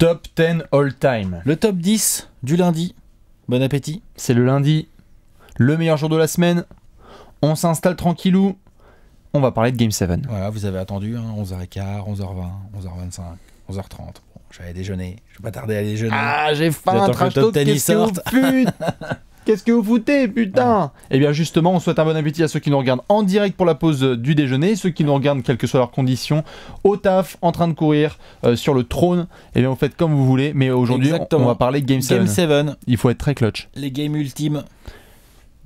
Top 10 all time. Le top 10 du lundi. Bon appétit. C'est le lundi, le meilleur jour de la semaine. On s'installe tranquillou. On va parler de Game 7. Voilà, vous avez attendu, 11h15, 11h20, 11h25, 11h30. Bon, j'avais déjeuner. je vais pas tarder à déjeuner. Ah, j'ai faim, quest top qu'on sorte. Qu'est-ce que vous foutez, putain Eh bien justement, on souhaite un bon appétit à ceux qui nous regardent en direct pour la pause du déjeuner, ceux qui nous regardent, quelles que soient leurs conditions, au taf, en train de courir, euh, sur le trône, et eh bien vous faites comme vous voulez, mais aujourd'hui on, va parler Game 7. Game 7. Il faut être très clutch. Les games ultimes.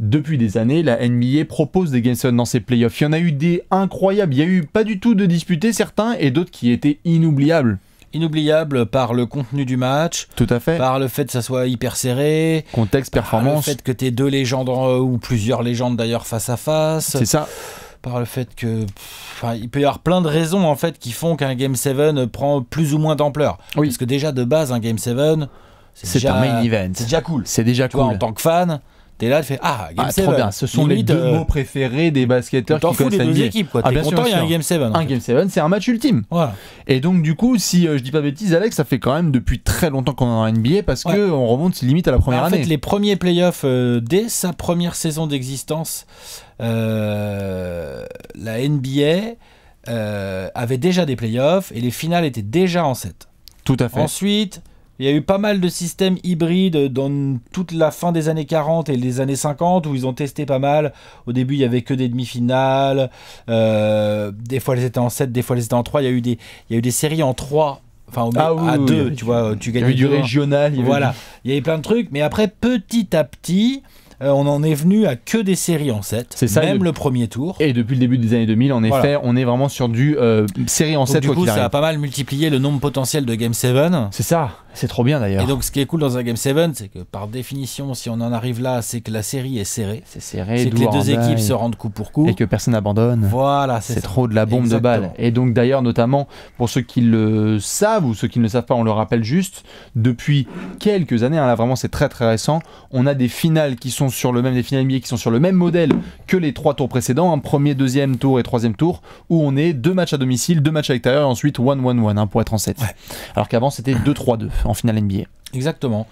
Depuis des années, la NBA propose des Game 7 dans ses playoffs. Il y en a eu des incroyables, il y a eu pas du tout de disputés certains, et d'autres qui étaient inoubliables inoubliable par le contenu du match. Tout à fait. Par le fait que ça soit hyper serré. Contexte, performance. Par le fait que tu aies deux légendes euh, ou plusieurs légendes d'ailleurs face à face. C'est ça par le fait que il peut y avoir plein de raisons en fait qui font qu'un game 7 prend plus ou moins d'ampleur parce que déjà de base un game 7 c'est déjà un main event c'est déjà cool c'est déjà cool en tant que fan T'es là, tu fait « Ah, Game 7. Ah, trop bien. Ce sont les deux euh, mots préférés des basketteurs qui connaissent les deux équipes. Ah, bien content, il y a un Game 7. Un Game 7, c'est un match ultime. Voilà. Et donc, du coup, si euh, je dis pas bêtises, Alex, ça fait quand même depuis très longtemps qu'on est en NBA parce qu'on que remonte limite à la première bah, année. En fait, les premiers playoffs, euh, dès sa première saison d'existence, la NBA avait déjà des playoffs et les finales étaient déjà en 7. Tout à fait. Ensuite. Il y a eu pas mal de systèmes hybrides dans toute la fin des années 40 et les années 50 où ils ont testé pas mal. Au début, il y avait que des demi-finales. Euh, des fois, elles étaient en 7, des fois, elles étaient en 3. Il y a eu des, il y a eu des séries en 3 enfin ah à tu vois, tu du régional, il y avait plein de trucs, mais après petit à petit, euh, on en est venu à que des séries en 7, même le premier tour. Et depuis le début des années 2000, en effet, on est vraiment sur du euh, série en donc, 7. Du coup, ça a pas mal multiplié le nombre potentiel de Game 7. C'est ça, c'est trop bien d'ailleurs. Et donc, ce qui est cool dans un Game 7, c'est que par définition, si on en arrive là, c'est que la série est serrée. C'est serré, c'est que les deux équipes se rendent coup pour coup. Et que personne n'abandonne. Voilà, c'est trop de la bombe de balle. Et donc, d'ailleurs, notamment, pour ceux qui le savent ou ceux qui ne le savent pas, on le rappelle juste, depuis quelques années, hein, là vraiment c'est très très récent, on a des finales qui sont sur le même, des finales NBA qui sont sur le même modèle que les trois tours précédents, un hein. premier, deuxième tour et troisième tour, où on est deux matchs à domicile, deux matchs à l'extérieur, et ensuite 1-1-1 hein, pour être en 7. Alors qu'avant c'était 2-3-2 en finale NBA. Exactement.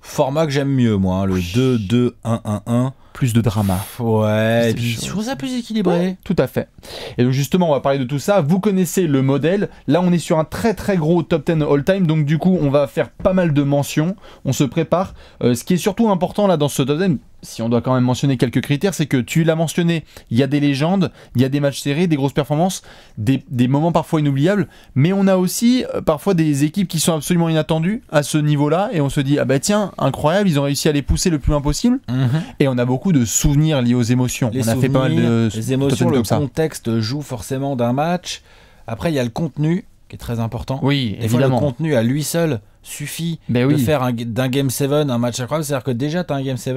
Format que j'aime mieux, moi, hein, le 2-2-1-1-1 plus de drama. Ouais, et puis je ça plus équilibré. tout à fait. Et donc justement, on va parler de tout ça. Vous connaissez le modèle. Là, on est sur un très très gros top 10 all-time, donc du coup, on va faire pas mal de mentions. On se prépare. Euh, ce qui est surtout important là dans ce top 10, si on doit quand même mentionner quelques critères, c'est que tu l'as mentionné, il y a des légendes, il y a des matchs serrés, des grosses performances, des, moments parfois inoubliables, mais on a aussi euh, parfois des équipes qui sont absolument inattendues à ce niveau-là, et on se dit, ah bah tiens, incroyable, ils ont réussi à les pousser le plus loin possible, mhm. et on a beaucoup de souvenirs liés aux émotions. Les on a fait pas mal de les émotions, le contexte joue forcément d'un match. Après, il y a le contenu qui est très important. Oui, évidemment. le contenu à lui seul suffit ben de faire d'un Game 7 un match incroyable. C'est-à-dire que déjà, tu as un Game 7,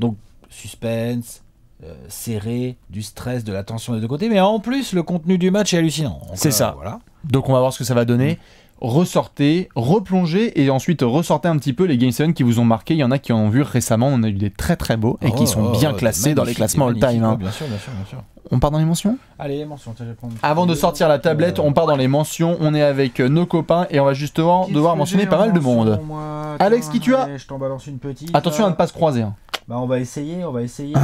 donc suspense, euh, serré, du stress, de la tension des deux côtés. Mais en plus, le contenu du match est hallucinant. C'est euh, ça. Donc on va voir ce que ça va donner. Mm ressortez, replongez et ensuite ressortez un petit peu les Game 7 qui vous ont marqué. Il y en a qui en ont vu récemment, on a eu des très très beaux et qui oh, sont bien oh, classés dans les classements all-time. Hein. Bien sûr, bien sûr, On part dans les mentions Allez, les mentions. Avant de sortir la tablette, on part dans les mentions. On est avec nos copains et on va justement devoir mentionner pas mal de monde. Alex, qui tu as balance une petite. Attention à ne pas se croiser. Hein. Bah, on va essayer, on va essayer.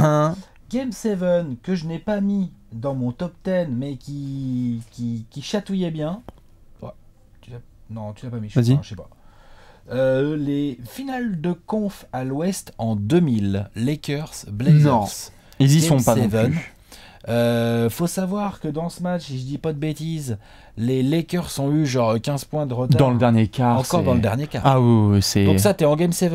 Game 7 que je n'ai pas mis dans mon top 10 mais qui, qui chatouillait bien. Non, tu l'as pas mis. Vas-y. Je sais pas. Euh, les finales de conf à l'ouest en 2000. Lakers, Blazers. Ils y sont pas non plus. Euh, faut savoir que dans ce match, si je dis pas de bêtises, les Lakers ont eu genre 15 points de retard. Dans le dernier quart. Encore dans le dernier quart. Ah oui, oui c'est. Donc ça, t'es en game 7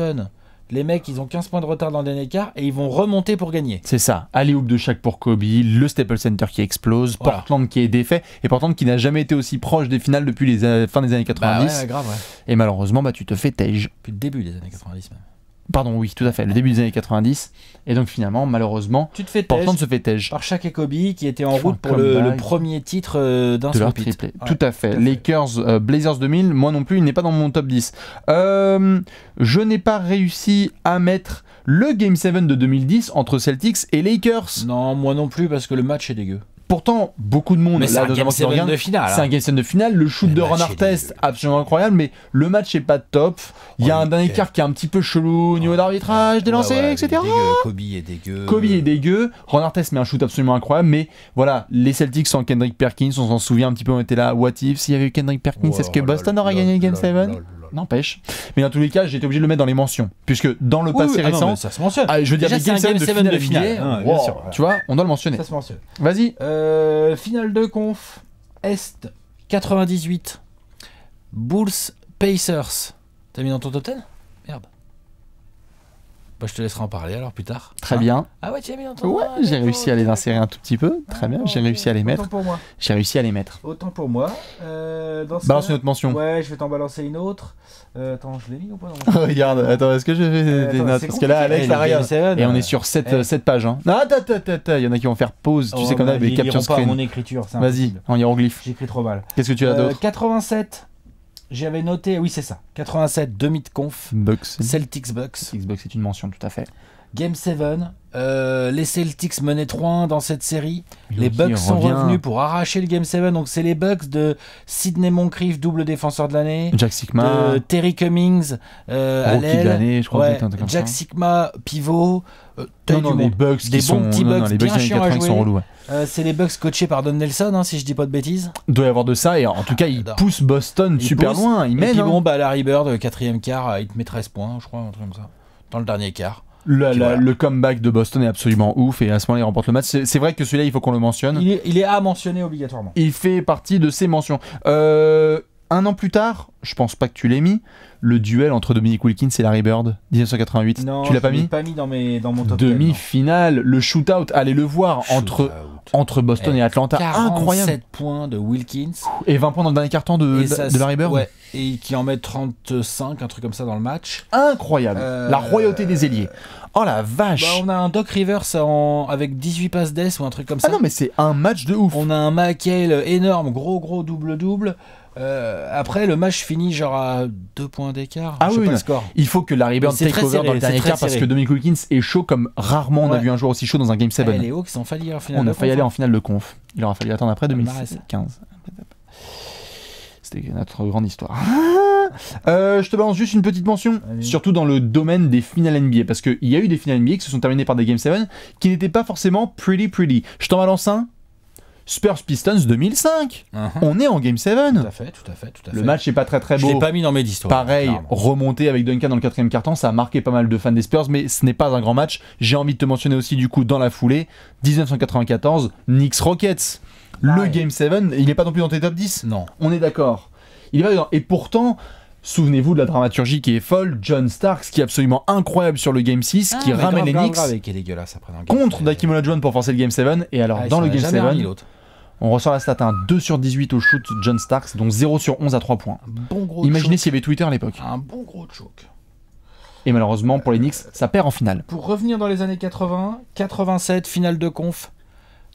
les mecs, ils ont 15 points de retard dans le dernier quart et ils vont remonter pour gagner. C'est ça. Allez oop de chaque pour Kobe, le Staples Center qui explose, Portland qui est défait et Portland qui n'a jamais été aussi proche des finales depuis les euh, fin des années 90. Bah et malheureusement, bah, tu te fais taige. Depuis le début des années 90 même. Pardon, oui, tout à fait, le début des années 90. Et donc finalement, malheureusement, tu te fais se fait tège. Par et Kobe qui était en route pour le, premier titre euh, d'un tout à fait. Lakers, euh, Blazers 2000, moi non plus, il n'est pas dans mon top 10. Euh, je n'ai pas réussi à mettre le Game 7 de 2010 entre Celtics et Lakers. Non, moi non plus, parce que le match est dégueu pourtant beaucoup de monde mais c'est un game de finale c'est un hein. game Seven de finale le shoot de Ron Artest absolument incroyable mais le match est pas top il y a oh, un dernier quart qui est un petit peu chelou au niveau oh. d'arbitrage des lancers etc Kobe est dégueu Kobe est dégueu Ron Artest met un shoot absolument incroyable mais voilà les Celtics sans Kendrick Perkins on s'en souvient un petit peu on était là what if s'il y avait eu Kendrick Perkins est-ce que oh Boston aurait gagné le game 7 n'empêche. Mais dans tous les cas, j'ai été obligé de le mettre dans les mentions, puisque dans le passé ah récent, ça se mentionne. Ah, je veux dire, Déjà, un game de finale. Ah, tu vois, on doit le mentionner. Ça se mentionne. Vas-y. Euh, finale de conf Est 98. Bulls Pacers. T'as mis dans ton top bah, je te laisserai en parler alors plus tard. Très bien. Ah ouais, tu as mis dans ton Ouais, euh, j'ai réussi à les insérer un tout petit peu. Ah Très bien, j'ai réussi à les mettre. Autant pour moi. J'ai réussi à les mettre. Autant pour moi. Euh, Balance une autre mention. Ouais, je vais t'en balancer une autre. Euh, attends, je l'ai mis ou pas non Regarde, attends, est-ce que je fais euh, des notes Parce que là, Alex, eh, ça rien. Et on est sur 7, eh. pages. Hein. Ah, attends, attends. Il y en a qui vont faire pause, tu sais, oh, comme a des captions screen. Pas mon écriture, Vas-y, en hiéroglyphe. J'écris trop mal. Qu'est-ce que tu as d'autre 87. J'avais noté, oui, c'est ça. 87, demi de conf. Celtics box Celtics Bucks, c'est une mention, tout à fait. Game 7, euh, les Celtics menaient 3-1 dans cette série. les Bucks sont revenus pour arracher le Game 7. Donc, c'est les Bucks de Sidney Moncrief, double défenseur de l'année. Jack Sigma. De Terry Cummings, euh, Jack Sigma, pivot. Euh, Bucks des bons petits Bucks bien chiants à jouer. Euh, c'est les Bucks coachés par Don Nelson, hein, si je dis pas de bêtises. Il doit y avoir de ça, et en tout cas, ils pousse poussent Boston super loin. Ils mènent. Et puis, hein. bon, bah, Larry Bird, quatrième quart, il te met 13 points, je crois, dans le dernier quart. Le comeback de Boston est absolument ouf et à ce moment-là, il remporte le match. C'est vrai que celui-là, il faut qu'on le mentionne. Il est, à mentionner obligatoirement. Il fait partie de ces mentions. Euh, un an plus tard, je pense pas que tu l'aies mis, le duel entre Dominique Wilkins et Larry Bird 1988 non, tu l'as pas mis pas mis dans mes dans mon top demi finale le shootout allez le voir entre entre Boston et, eh, Atlanta, Atlanta 47 incroyable points de Wilkins et 20 points dans le dernier carton de, de, de Larry Bird et qui en met 35 un truc comme ça dans le match incroyable euh, la royauté des ailiers Oh la vache bah, On a un Doc Rivers avec 18 passes d'ess ou un truc comme ah ça. Ah non mais c'est un match de ouf On a un McHale énorme, gros gros double-double. Euh, après, le match finit genre à 2 points d'écart. Ah je oui, pas le score. il faut que l'arrivée en takeover dans le dernier quart parce que Dominic Wilkins est chaud comme rarement on a vu un joueur aussi chaud dans un Game 7. failli en finale On a failli aller hein. en finale de conf. Il aura fallu attendre après 2015. Ah, C'était notre grande histoire. Euh, je te balance juste une petite mention, surtout dans le domaine des finales NBA, parce qu'il y a eu des finales NBA qui se sont terminées par des Game 7 qui n'étaient pas forcément pretty pretty. Je t'en balance un, Spurs Pistons 2005. Uh-huh. On est en Game 7. Tout à fait, tout à fait, tout à fait. Le match est pas très très beau. Je l'ai pas mis dans mes histoires. Pareil, remonter avec Duncan dans le quatrième carton, ça a marqué pas mal de fans des Spurs, mais ce n'est pas un grand match. J'ai envie de te mentionner aussi du coup dans la foulée 1994 Knicks Rockets. le Game 7, il n'est pas non plus dans tes top 10 Non. On est d'accord. Il est pas dedans. Et pourtant, Souvenez-vous de la dramaturgie qui est folle, John Starks qui est absolument incroyable sur le Game 6, ah, qui ramène les Knicks contre Dakimola Jones pour forcer le Game 7, et alors ah, dans le Game 7, on ressort la stat 2 hein. sur 18 au shoot John Starks, donc 0 sur 11 à 3 points. bon gros Imaginez s'il y avait Twitter à l'époque. Un bon gros choke. Et malheureusement pour les Knicks, euh, ça perd en finale. Pour revenir dans les années 80, 87, finale de conf.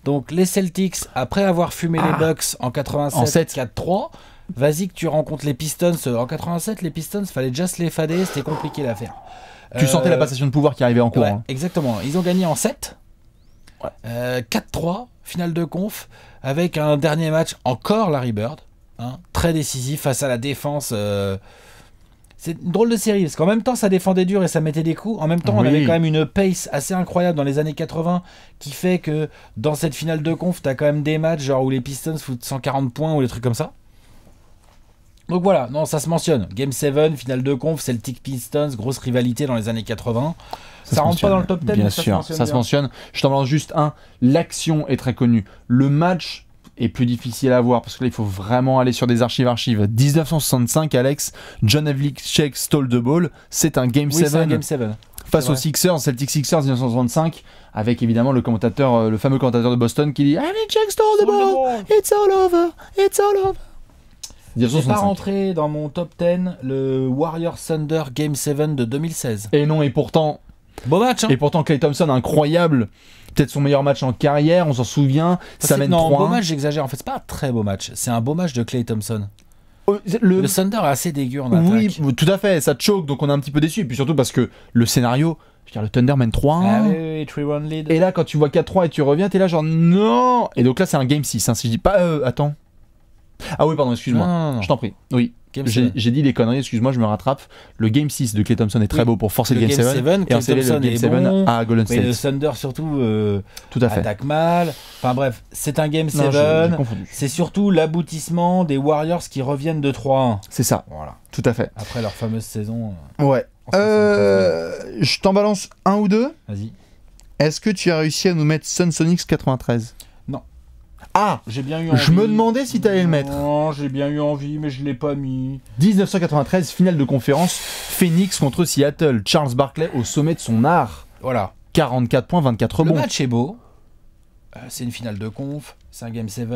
Donc les Celtics, après avoir fumé les ah. Bucks en 87, 4-3, vas-y que tu rencontres les Pistons. En 87, les Pistons, fallait déjà se les fader, c'était compliqué l'affaire. Tu euh, sentais la passation de pouvoir qui arrivait en cours. Hein. Exactement. Ils ont gagné en 7. 4-3. Euh, finale de conf, avec un dernier match encore Larry Bird, hein, très décisif face à la défense. Euh, c'est drôle de série, parce qu'en même temps ça défendait dur et ça mettait des coups, en même temps on avait quand même une pace assez incroyable dans les années 80 qui fait que dans cette finale de conf, t'as quand même des matchs genre où les Pistons foutent 140 points ou des trucs comme ça. Donc voilà, non, ça se mentionne. Game 7, finale de conf, Celtic Pistons, grosse rivalité dans les années 80. Ça, rentre pas dans le top 10, bien sûr, ça se mentionne. Je t'en lance juste un. L'action est très connue. Le match est plus difficile à voir parce que là, il faut vraiment aller sur des archives archives. 1965, Alex, John Havlicek stole the ball. C'est un game 7. Oui, game 7 face aux Sixers, Celtic Sixers 1965, avec évidemment le commentateur, euh, le fameux commentateur de Boston qui dit Havlicek stole the ball, it's all over, it's all over. Je n'est pas rentré dans mon top 10 le Warrior Thunder Game 7 de 2016. Et non, et pourtant, Bon match. Hein. Et pourtant, Clay Thompson, incroyable. Peut-être son meilleur match en carrière, on s'en souvient. Ça, mène non, 3 beau match, j'exagère. En fait, c'est pas un très beau match. C'est un beau match de Clay Thompson. Oh, le... Thunder est assez dégueu en attaque. Oui, tout à fait, ça choque, donc on est un petit peu déçu. Et puis surtout parce que le scénario, je veux dire, le Thunder mène 3 ah Et là, quand tu vois 4-3 et tu reviens, t'es là genre non Et donc là, c'est un game 6, hein, si je dis pas. Euh, attends. Ah oui, pardon, excuse-moi. Je t'en prie. Oui. J'ai dit des conneries, excuse-moi, je me rattrape. Le Game 6 de Clay Thompson est très beau pour forcer le, Game 7, et est le 7 à Golden State. Mais le Thunder surtout euh, Tout attaque mal. Enfin bref, c'est un Game 7. C'est surtout l'aboutissement des Warriors qui reviennent de 3-1. C'est ça. Voilà. Tout à fait. Après leur fameuse saison. Euh, ouais. Euh, je t'en balance un ou deux. Vas-y. Est-ce que tu as réussi à nous mettre Sun Sonics 93 ah J'ai bien eu Je me demandais si t'allais le mettre. Non, j'ai bien eu envie, mais je l'ai pas mis. 1993, finale de conférence, Phoenix contre Seattle. Charles Barkley au sommet de son art. Voilà. 44 points, 24 rebonds. Le match est beau. Euh, c'est une finale de conf. 5 un 7.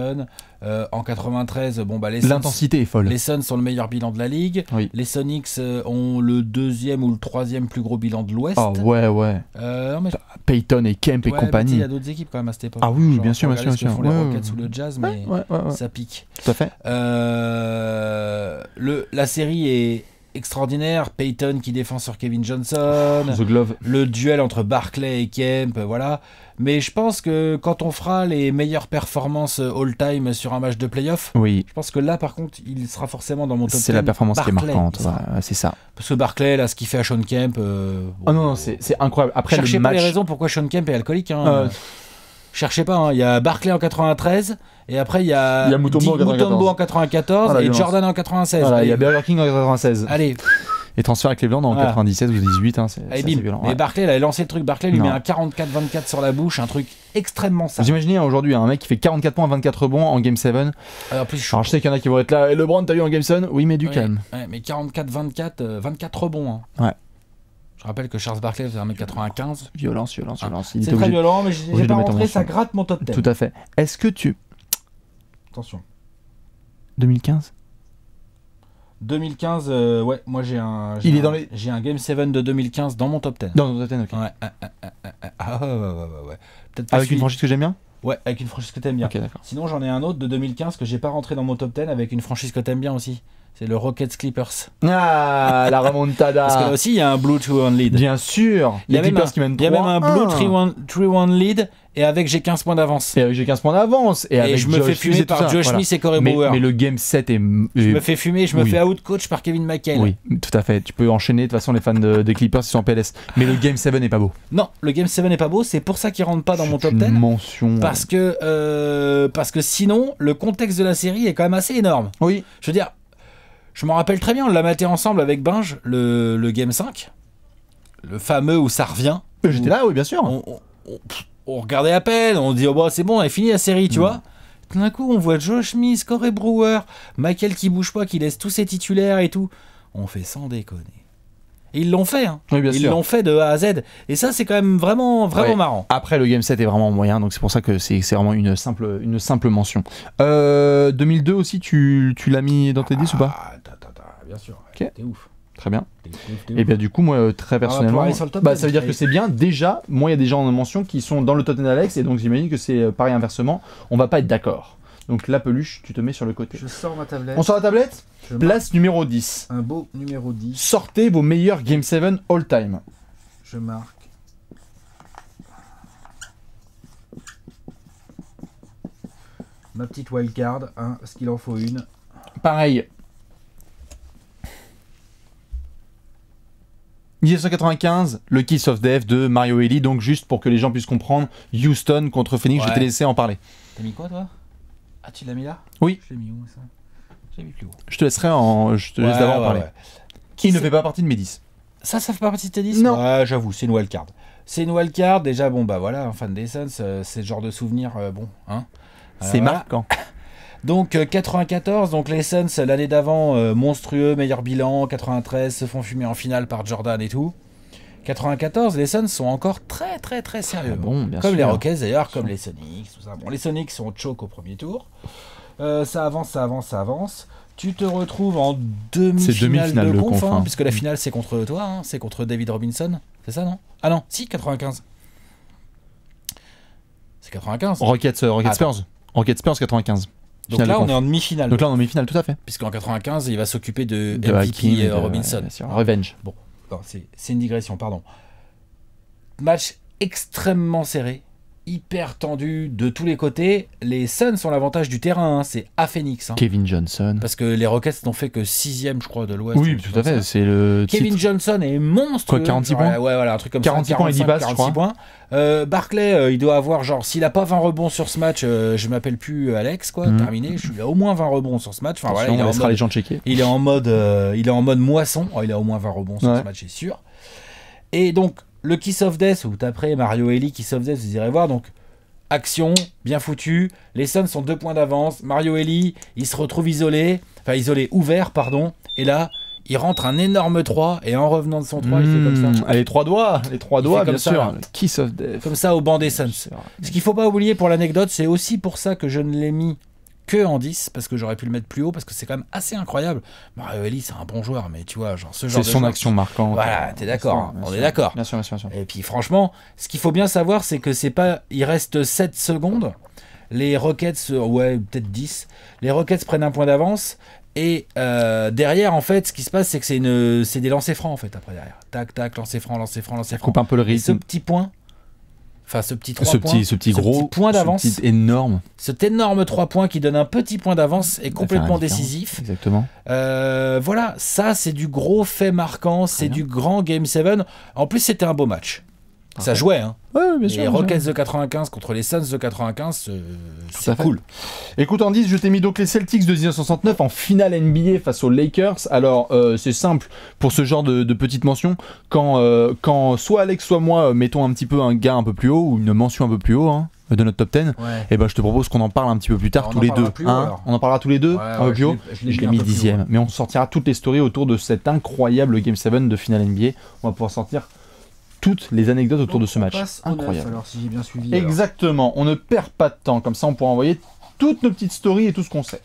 en 93, bon, bah, L'intensité est folle. Les Suns sont le meilleur bilan de la ligue. Les Sonics euh, ont le deuxième ou le troisième plus gros bilan de l'Ouest. Ah ouais, ouais. Euh, Payton et Kemp et compagnie. Il y a d'autres équipes quand même à cette époque. Ah oui, bien sûr, bien sûr. Ils Font les Rockets le Jazz, mais ça pique. Tout à fait. Euh, le, la série est extraordinaire. Payton qui défend sur Kevin Johnson. The Glove. Le duel entre Barclay et Kemp, voilà. Mais je pense que quand on fera les meilleures performances euh, all-time sur un match de playoff, oui. je pense que là, par contre, il sera forcément dans mon top C'est la performance qui est marquante, c'est ça. Parce que Barclay, là, ce qu'il fait à Sean Kemp. oh non, non c'est incroyable. Après, cherchez pas les raisons pourquoi Sean Kemp est alcoolique. Hein. Euh. Cherchez pas, hein. il y a Barclay en 93, et après il y a, y en 94, et Jordan en 96. il y a Burger King en 96. Allez. Et transfert les Cleveland en 97 ou 18. Hein, c'est Violent, Et Barclay, il a lancé le truc. Barclay lui met un 44-24 sur la bouche, un truc extrêmement simple. Vous imaginez hein, aujourd'hui un mec qui fait 44 points, 24 rebonds en Game 7. Ah, Alors, plus, je, sais qu'il y en a qui vont être là. Et eh, LeBron, t'as eu en Game 7 Oui, mais du calme. Ouais, mais 44-24, 24 euh, rebonds. Hein. Ouais. Je rappelle que Charles Barclay faisait un m 95 Violence, violence, ah, violence. C'est très violent, mais j'ai pas rentré, ça gratte mon top 10. Tout à fait. Est-ce que tu. Attention. 2015 2015, euh, ouais, moi j'ai un, j'ai, un, Game 7 de 2015 dans mon top 10. Dans mon top 10, ok. Ouais, ouais, Avec une franchise que j'aime bien Ouais, avec une franchise que t'aimes bien. Ok, d'accord. Sinon, j'en ai un autre de 2015 que j'ai pas rentré dans mon top 10 avec une franchise que t'aimes bien aussi. C'est le Rockets Clippers. Ah, la remontada Parce que là aussi, il y a un Blue 2-1 lead. Bien sûr Il y a même un Blue 3-1 lead et avec j'ai 15 points d'avance. Et avec j'ai 15 points d'avance. Et, je me fais fumer par Josh Smith et Corey Brewer. Mais le game 7 est. Je me fais fumer, je me fais out coach par Kevin McHale. Oui, tout à fait. Tu peux enchaîner. De toute façon, les fans de, des Clippers, ils sont en PLS. Mais le game 7 n'est pas beau. Non, le game 7 n'est pas beau. C'est pour ça qu'il rentre pas dans mon top 10. mention. Euh. Parce que, euh, parce que sinon, le contexte de la série est quand même assez énorme. Oui. Je veux dire, je m'en rappelle très bien. On l'a maté ensemble avec Binge, le, le game 5. Le fameux où ça revient. Euh, j'étais là, oui, bien sûr on regardait à peine, on dit oh, bah c'est bon, elle finit la série, tu mm. vois vois. D'un coup, on voit Josh Smith, Corey Brewer, Michael qui bouge pas, qui laisse tous ses titulaires et tout. On fait sans déconner. Et ils l'ont fait, hein. ils l'ont fait de A à Z. Et ça, c'est quand même vraiment, vraiment marrant. Après, le game 7 est vraiment moyen, donc c'est pour ça que c'est vraiment une simple, une simple mention. 2002 euh, aussi, tu, l'as mis dans tes 10 ou pas ah, Bien sûr, t'es ouf bien. Et eh bien du coup, moi, euh, très personnellement, bah, ça veut dire que c'est bien. Déjà, moi, il y a des gens en mention qui sont dans le Tottenham Alex, et donc j'imagine que c'est euh, pareil inversement. On va pas être d'accord. Donc la peluche, tu te mets sur le côté. Je On sort la tablette Place numéro 10. Un beau numéro 10. Sortez vos meilleurs Game 7 all time. Je marque. Ma petite wildcard, hein, ce qu'il en faut une. Pareil, 1995, le Kiss of Death de Mario Eli, donc juste pour que les gens puissent comprendre, Houston contre Phoenix, je t'ai laissé en parler. T'as mis quoi toi Ah tu l'as mis là Oui. Je l'ai mis où ça J'ai mis plus haut. Je te laisserai en... Je te laisse d'abord en parler. Qui ne fait pas partie de mes 10 Ça, ça fait pas partie de tes 10 Non. j'avoue, c'est une wildcard. C'est une wildcard, déjà bon bah voilà, un fan de euh, c'est le genre de souvenir, euh, bon, hein. c'est euh, marquant. Donc 94, euh, donc les Suns euh, l'année d'avant, euh, monstrueux, meilleur bilan, 93 se font fumer en finale par Jordan et tout. 94, les Suns sont encore très très très sérieux. Ah bon, comme les Rockets d'ailleurs, comme les Sonics, Bon, les Sonics sont choc au premier tour. ça avance, ça avance, ça avance. Tu te retrouves en demi-finale de confins, hein, hein. puisque la finale c'est contre toi, hein. c'est contre David Robinson, c'est ça non Ah non, si 95. C'est 95. Rockets, Rockets Spurs. Rockets Spurs 95. Donc là, on est en demi-finale. Donc là, on est en demi-finale, tout à fait. Puisqu'en 95, il va s'occuper de, MVP euh, Robinson. Revenge. Bon, c'est une digression, pardon. Match extrêmement serré hyper tendu de tous les côtés. Les Suns ont l'avantage du terrain, hein. c'est à Phoenix. Hein. Kevin Johnson. Parce que les Rockets n'ont fait que sixième, je crois, de l'Ouest. Oui, tout à fait. C'est le Kevin Johnson est monstre. 46 points ouais, voilà, un truc comme points et euh, Barclay, euh, il doit avoir genre, s'il a pas 20 rebonds sur ce match, euh, je m'appelle plus Alex, quoi. Mm. Terminé. Je suis au moins 20 rebonds sur ce match. Enfin, il, est les gens checker. il est en mode, il est en mode moisson. Oh, il a au moins 20 rebonds sur ce match, c'est sûr. Et donc, le Kiss of Death, ou après Mario Ellie, Kiss of Death, vous irez voir. Donc, action, bien foutu. Les Suns sont deux points d'avance. Mario Ellie, il se retrouve isolé, enfin isolé, ouvert, pardon. Et là, il rentre un énorme 3 et en revenant de son 3, il fait comme ça. Hmm. Les trois doigts, les trois doigts, bien sûr. Kiss of Death. Comme ça au banc des Suns. Ce qu'il faut pas oublier pour l'anecdote, c'est aussi pour ça que je ne l'ai mis que en 10 parce que j'aurais pu le mettre plus haut parce que c'est quand même assez incroyable. Mario bah, Eli, c'est un bon joueur, mais tu vois, genre ce genre C'est son action marquante. Voilà, t'es d'accord, on est d'accord. Bien sûr, bien sûr, Et puis franchement, ce qu'il faut bien savoir, c'est que c'est pas. Il reste 7 secondes. Les Rockets, ouais, peut-être 10. Les Rockets prennent un point d'avance. Et euh, derrière, en fait, ce qui se passe, c'est que c'est une, c'est des lancers francs en fait après derrière. Tac, tac, lancers francs lancers francs, lancers francs. Coupe un peu le rythme. ce petit point, Enfin, ce petit ce petit gros. point d'avance. énorme. Cet énorme 3 points qui donne un petit point d'avance est complètement décisif. Exactement. Euh, voilà, ça, c'est du gros fait marquant. C'est du grand Game 7. En plus, c'était un beau match. Ça jouait, hein. Ouais, bien sûr, les Rockets de 95 contre les Suns de 95, ça euh, c'est cool. Écoute, en 10, je t'ai mis donc les Celtics de 1969 en finale NBA face aux Lakers. Alors, euh, c'est simple pour ce genre de, petite mention. Quand, euh, quand soit Alex, soit moi mettons un petit peu un gars un peu plus haut ou une mention un peu plus haut, hein, de notre top 10, et eh ben je te propose qu'on en parle un petit peu plus tard tous les deux. Hein on en parlera tous les deux un peu plus haut. Je l'ai mis dixième, mais on sortira toutes les stories autour de cet incroyable Game 7 de finale NBA. On va pouvoir sortir toutes les anecdotes autour de ce match. Incroyable. Exactement, on ne perd pas de temps, comme ça on pourra envoyer toutes nos petites stories et tout ce qu'on sait.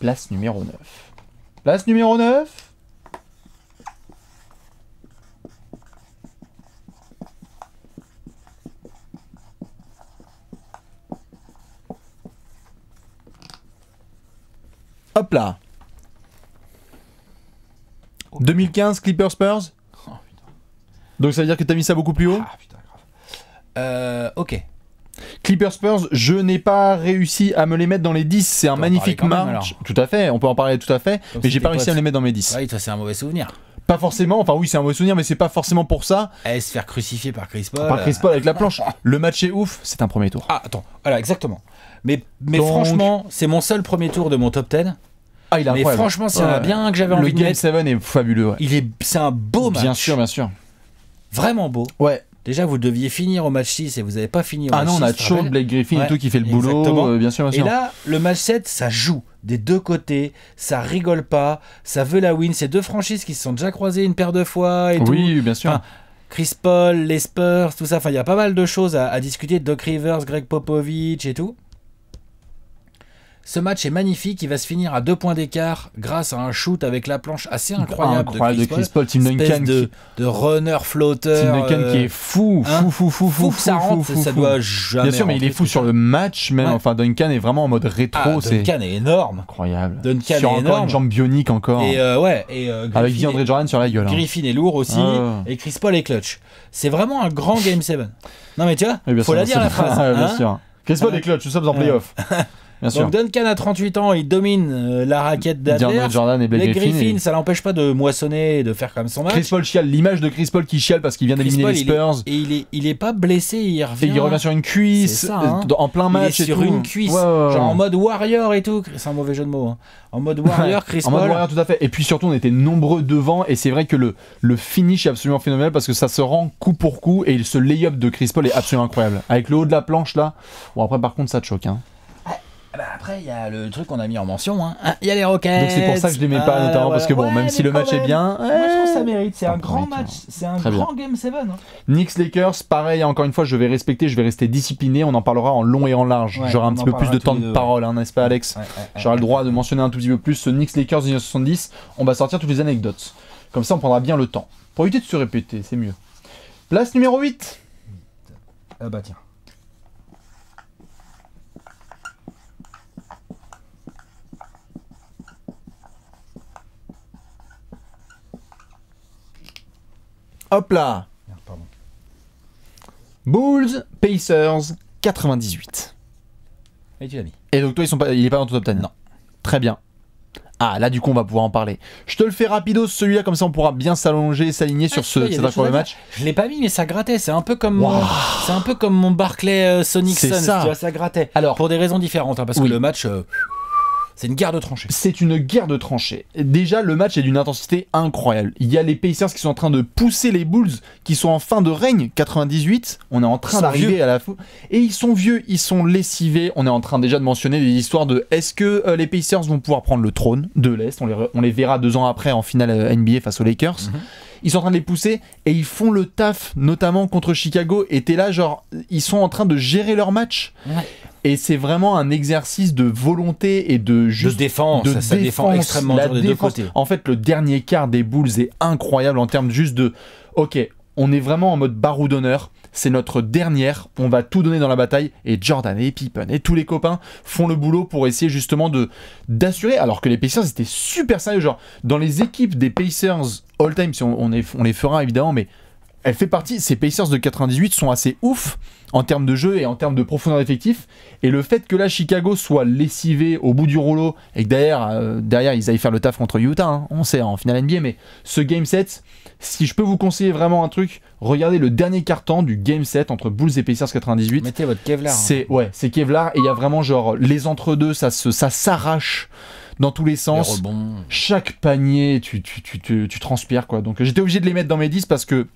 Place numéro 9. Place numéro 9. Hop là. 2015 Clippers Spurs donc ça veut dire que t'as mis ça beaucoup plus haut Ah putain, grave. Euh, ok. Clippers Spurs, je n'ai pas réussi à me les mettre dans les 10. C'est un magnifique match. Tout à fait, on peut en parler tout à fait. mais j'ai pas réussi à me les mettre dans mes 10. Oui, toi, c'est un mauvais souvenir. Pas forcément, enfin oui, c'est un mauvais souvenir, mais c'est pas forcément pour ça. Et eh, se faire crucifier par Chris Paul. Par Chris Paul avec la euh. planche. Le match est ouf, c'est un premier tour. Ah, attends, voilà, exactement. Mais, mais franchement, c'est mon seul premier tour de mon top 10. Ah, il a Mais franchement, c'est un bien que j'avais envie de Le Game 7 est fabuleux. Il est, c'est un beau match. Bien sûr, bien sûr vraiment beau. Ouais. Déjà, vous deviez finir au match 6 et vous n'avez pas fini au ah match 6. Ah non, on a Chaud, Blake Griffin et tout qui fait le boulot, euh, bien sûr, Et là, le match 7, ça joue des deux côtés, ça rigole pas, ça veut la win. C'est deux franchises qui se sont déjà croisées une paire de fois et Oui, bien sûr. Chris Paul, les Spurs, tout ça. Enfin, il y a pas mal de choses à, à discuter. Doc Rivers, Greg Popovich et tout. Ce match est magnifique, il va se finir à deux points d'écart grâce à un shoot avec la planche assez incroyable, de, Chris Paul, Tim Duncan de, runner floater Tim Duncan qui est fou, euh, fou, fou, fou, fou, ça rentre, ça doit jamais. Bien sûr, mais il est fou sur le match, même. Enfin, Duncan est vraiment en mode rétro. Ah, Duncan est... énorme, incroyable. Duncan sur est encore énorme. une jambe bionique encore. Euh, euh, avec DeAndre andré Jordan sur la gueule. Hein. Griffin est lourd aussi, ah. et Chris Paul est clutch. C'est vraiment un grand game 7 Non mais tu vois, faut la dire la phrase. Bien hein. sûr. Chris Paul est hein. clutch, nous sommes en playoff. Donc Duncan à 38 ans, il domine euh, la raquette d'Adler. Jordan et Les Griffin, ça l'empêche pas de moissonner et de faire comme son match. Chris Paul chiale, l'image de Chris Paul qui chiale parce qu'il vient d'éliminer les Spurs. et il est, il est pas blessé, il revient. Et il revient sur une cuisse, euh, hein. en plein match. sur une cuisse, genre en mode warrior et tout. C'est un mauvais jeu de mots. Hein. En mode warrior, Chris Paul. En mode warrior, tout à fait. Et puis surtout, on était nombreux devant et c'est vrai que le, le finish est absolument phénoménal parce que ça se rend coup pour coup et ce lay-up de Chris Paul est absolument incroyable. Avec le haut de la planche là. Bon, après, par contre, ça te choque. Hein. Ah bah après, il y a le truc qu'on a mis en mention, hein. Ah, il y a les Rockets. Donc c'est pour ça que je mets pas notamment, parce que bon, même si le match est bien. Moi je ça euh, mérite, c'est un grand match, hein. c'est un grand Game 7. Hein. Lakers, pareil, encore une fois, je vais respecter, je vais rester discipliné, on en parlera en long et en large. J'aurai un petit peu plus de temps de parole, hein, n'est-ce pas, Alex J'aurai le droit de mentionner un tout petit peu plus ce Nix Lakers 1970, on va sortir toutes les anecdotes. Comme ça, on prendra bien le temps. Pour éviter de se répéter, c'est mieux. Place numéro 8. Ah bah tiens. Hop là Bulls, Pacers, 98. Et tu l'as mis. Et donc toi, il est pas dans ton top 10 Non. Très bien. Ah, là, du coup, on va pouvoir en parler. Je te le fais rapido, celui-là, comme ça, on pourra bien s'allonger, s'aligner sur ah, ce, match. Je l'ai pas mis, mais ça grattait. C'est un peu comme, c'est un peu comme mon Barclay euh, Sonic Sun. Ça. ça. grattait. Alors, pour des raisons différentes, hein, parce que le match. Euh, c'est une guerre de tranchées. C'est une guerre de tranchées. Déjà, le match est d'une intensité incroyable. Il y a les Pacers qui sont en train de pousser les Bulls, qui sont en fin de règne, 98. On est en train d'arriver à la fou. Et ils sont vieux, ils sont lessivés. On est en train déjà de mentionner des histoires de est-ce que euh, les Pacers vont pouvoir prendre le trône de l'Est on les, verra deux ans après en finale euh, NBA face aux Lakers. Mm-hmm ils sont en train de les pousser et ils font le taf, notamment contre Chicago. Et t'es là, genre, ils sont en train de gérer leur match. Et c'est vraiment un exercice de volonté et de juste de défense. De défense. défend extrêmement dur des deux côtés. En fait, le dernier quart des Bulls est incroyable en termes juste de, ok, on est vraiment en mode barou d'honneur. C'est notre dernière. On va tout donner dans la bataille. Et Jordan et Pippen et tous les copains font le boulot pour essayer justement de d'assurer. Alors que les Pacers étaient super sérieux. Genre, dans les équipes des Pacers all-time, si on, les fera évidemment, mais elle fait partie. Ces Pacers de 98 sont assez ouf en termes de jeu et en termes de profondeur d'effectif. Et le fait que là, Chicago soit lessivé au bout du rouleau et que derrière, euh, derrière ils aillent faire le taf contre Utah, hein. on sait, hein, en finale NBA, mais ce game set, si je peux vous conseiller vraiment un truc, regardez le dernier carton du game set entre Bulls et Pacers 98. Mettez votre Kevlar. Hein. C'est ouais, c'est Kevlar et il y a vraiment genre les entre-deux, ça ça s'arrache dans tous les sens. Chaque panier, tu, tu, tu, tu, transpires, quoi. Donc j'étais obligé de les mettre dans mes 10 parce que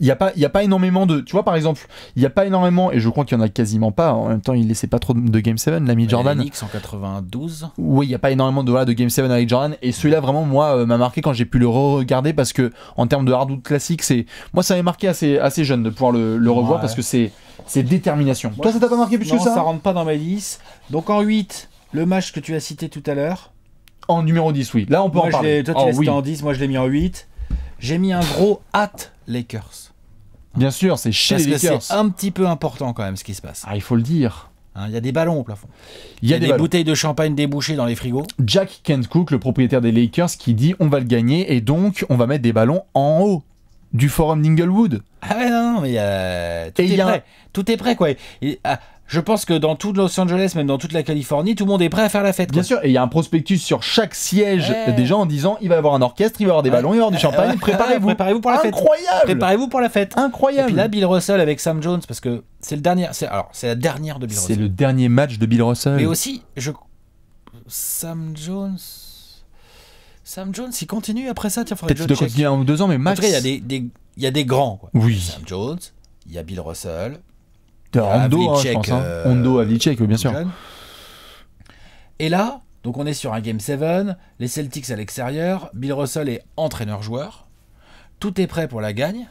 il n'y a, pas, y a pas énormément de. Tu vois, par exemple, il n'y a pas énormément, et je crois qu'il n'y en a quasiment pas. En même temps, il laissait pas trop de Game 7, l'ami Jordan. en Oui, il n'y a pas énormément de, voilà, de Game 7 avec Jordan. Et celui-là, vraiment, moi, euh, m'a marqué quand j'ai pu le re-regarder parce que, en termes de hardwood classique, c'est. Moi, ça m'a marqué assez, assez jeune de pouvoir le, revoir parce que c'est, c'est détermination. Toi, ça t'a pas marqué plus que ça Ça rentre pas dans ma 10. Donc en 8 le match que tu as cité tout à l'heure. En numéro 10, oui. Là, on peut en parler. Toi, tu en 10, moi, je l'ai mis en 8. J'ai mis un gros hâte Lakers. Bien sûr, c'est chez les Lakers. C'est un petit peu important quand même ce qui se passe. Ah, il faut le dire. Hein, il y a des ballons au plafond. Il y, a, des, bouteilles de champagne débouchées dans les frigos. Jack Kent Cook, le propriétaire des Lakers, qui dit on va le gagner et donc on va mettre des ballons en haut du forum d'Inglewood. Ah non, mais euh, tout, est prêt. tout est prêt quoi. Ah, je pense que dans tout Los Angeles, même dans toute la Californie, tout le monde est prêt à faire la fête. Bien sûr, et il y a un prospectus sur chaque siège eh. des gens en disant il va y avoir un orchestre, il va y avoir des ballons, il va y avoir du eh, champagne, préparez-vous. pour la fête. Incroyable Préparez-vous pour la fête. Incroyable Et puis là, Bill Russell avec Sam Jones, parce que c'est le dernier. Alors, c'est la dernière de Bill Russell. C'est le dernier match de Bill Russell. Mais aussi, je. Sam Jones. Sam Jones, il continue après ça. Peut-être de continuer un ou deux ans, mais match. il y a des, il y a des grands. Oui. Sam Jones, il y a Bill Russell, Hondo à bien sûr. Et là, donc on est sur un Game 7, les Celtics à l'extérieur, Bill Russell est entraîneur-joueur, tout est prêt pour la gagne,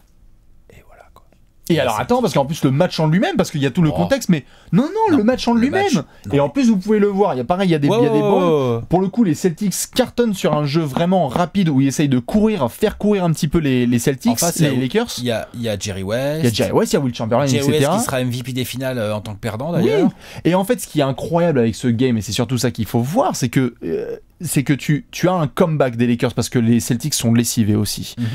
et alors attends, parce qu'en plus le match en lui-même, parce qu'il y a tout le oh. contexte, mais non, non, le match en lui-même. Et en plus vous pouvez le voir, il y a pareil, il y a des, Pour le coup, les Celtics cartonnent sur un jeu vraiment rapide où ils essayent de courir, faire courir un petit peu les, les Celtics, les Lakers. Il y a, y a, Jerry West. Il y a Jerry West, il y a Will Chamberlain, Jerry qui sera MVP des finales euh, en tant que perdant d'ailleurs. Et en fait, ce qui est incroyable avec ce game, et c'est surtout ça qu'il faut voir, c'est que euh, c'est que tu, as un comeback des Lakers parce que les Celtics sont lessivés aussi. Mhm.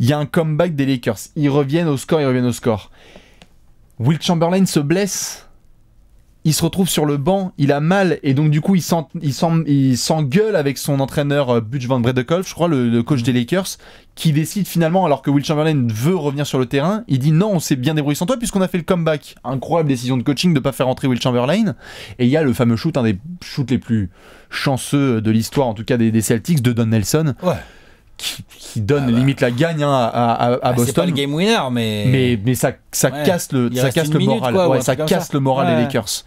Il y a un comeback des Lakers. Ils reviennent au score, ils reviennent au score. Will Chamberlain se blesse il se retrouve sur le banc, il a mal et donc du coup il s'engueule avec son entraîneur euh, Butch Van Bredekolf, je crois le, coach mm. des Lakers, qui décide finalement alors que Will Chamberlain veut revenir sur le terrain, il dit non on s'est bien débrouillé sans toi puisqu'on a fait le comeback. Incroyable décision de coaching de pas faire entrer Will Chamberlain et il y a le fameux shoot, un des shoots les plus chanceux de l'histoire en tout cas des, des Celtics de Don Nelson. Ouais qui, donne ah bah. limite la gagne hein, à, ah, Boston. C'est pas le game winner, mais mais, ça, ça casse le ça casse le moral, ça casse le moral des Lakers.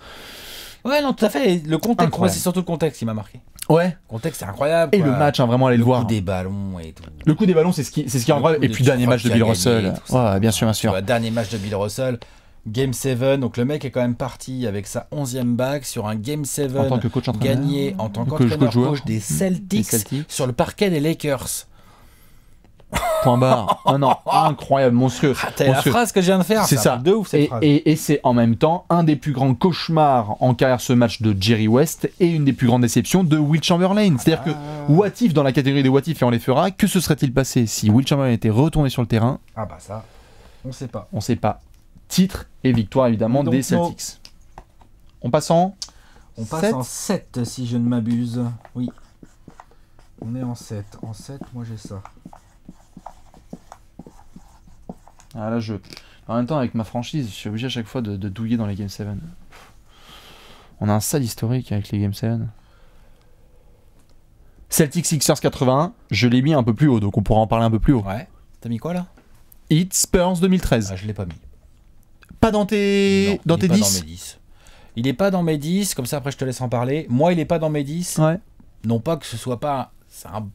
Ouais, non, tout à fait. Le contexte, c'est surtout le contexte qui m'a marqué. Ouais. Le contexte, c'est incroyable. Et le match, hein, vraiment, allez le, voir. Le coup des ballons et tout. Le coup des ballons, c'est ce qui, c'est ce qui est vrai. Et puis, dernier match de Bill Russell. Ouais, bien sûr, bien sûr. Dernier match de Bill Russell. Game 7, donc le mec est quand même parti avec sa 11e bague sur un Game 7 en tant que coach gagné en tant qu'entraîneur coach, des Celtics sur le parquet des Lakers. Point barre. non, non, incroyable, monstrueux. c'est ah, la phrase que je viens de faire. C'est ça. De ouf, et, et, c'est en même temps un des plus grands cauchemars en carrière ce match de Jerry West et une des plus grandes déceptions de Will Chamberlain. C'est-à-dire que ah. what dans la catégorie des Watif et on les fera, que se serait-il passé si Will Chamberlain était retourné sur le terrain Ah bah ça, on sait pas. On sait pas. Titre et victoire évidemment des Celtics. On passe en On passe en 7 si je ne m'abuse. Oui. On est en 7. En 7, moi j'ai ça. Ah, je... En même temps, avec ma franchise, je suis obligé à chaque fois de, douiller dans les Game 7. On a un sale historique avec les Game 7. Celtic Sixers 81, je l'ai mis un peu plus haut, donc on pourra en parler un peu plus haut. Ouais. T'as mis quoi là It Spurs 2013. Ah, je l'ai pas mis. Pas dans tes, dans il tes pas dans mes 10. Il est pas dans mes 10, comme ça après je te laisse en parler. Moi, il est pas dans mes 10. Non pas que ce soit pas. C'est un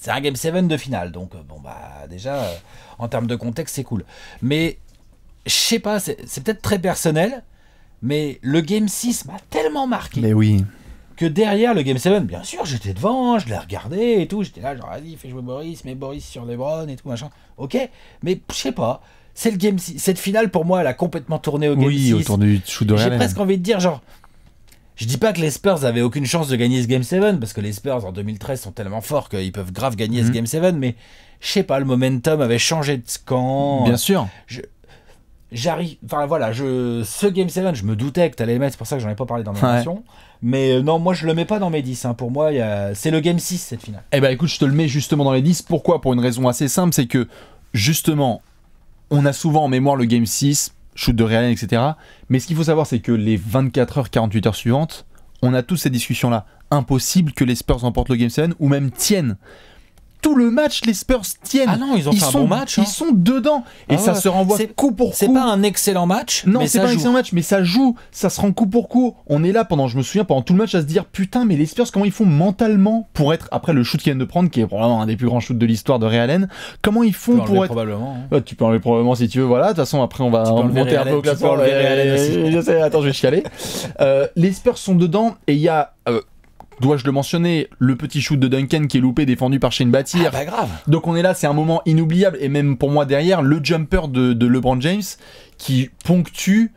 c'est un Game 7 de finale, donc euh, bon bah déjà, euh, en termes de contexte, c'est cool. Mais je sais pas, c'est peut-être très personnel, mais le Game 6 m'a tellement marqué. Mais oui. Que derrière le Game 7, bien sûr, j'étais devant, je l'ai regardé et tout, j'étais là, genre, vas-y, fais jouer Boris, mais Boris sur Lebron et tout, machin. Ok, mais je sais pas, c'est le Game 6. Cette finale, pour moi, elle a complètement tourné au Game 6. Oui, autour du J'ai presque envie de dire, genre, je dis pas que les Spurs avaient aucune chance de gagner ce Game 7, parce que les Spurs en 2013 sont tellement forts qu'ils peuvent grave gagner ce mhm. Game 7, mais je sais pas, le momentum avait changé de camp. Bien sûr. j'arrive enfin voilà je ce game 7 je me doutais que t'allais le mettre c'est pour ça que j'en ai pas parlé dans ma version mais euh, non moi je le mets pas dans mes 10 hein. pour moi c'est le game 6 cette finale eh ben écoute je te le mets justement dans les 10 pourquoi pour une raison assez simple c'est que justement on a souvent en mémoire le game 6 shoot de Real, etc. Mais ce qu'il faut savoir, c'est que les 24 h 48 heures suivantes, on a tous ces discussions-là. Impossible que les Spurs emportent le Game 7 ou même tiennent tout le match, les Spurs tiennent. Ah non, ils ont fait un bon match. Ils hein. sont dedans et ah ça se renvoie coup pour coup. C'est pas un excellent match. Non, c'est pas un excellent match, mais ça joue, ça se rend coup pour coup. On est là pendant, je me souviens, pendant tout le match à se dire putain, mais les Spurs, comment ils font mentalement pour être après le shoot qu'ils viennent de prendre, qui est probablement un des plus grands shoots de l'histoire de realen Comment ils font pour être probablement. Hein. tu peux enlever probablement si tu veux. Voilà, de toute façon après on va monter un peu au classement. Attends, je vais chialer. Euh, les Spurs sont dedans et il y a euh, Dois-je le mentionner Le petit shoot de Duncan qui est loupé, défendu par Shane Battier. Ah bah, grave. Donc on est là, c'est un moment inoubliable. Et même pour moi derrière, le jumper de, LeBron James qui ponctue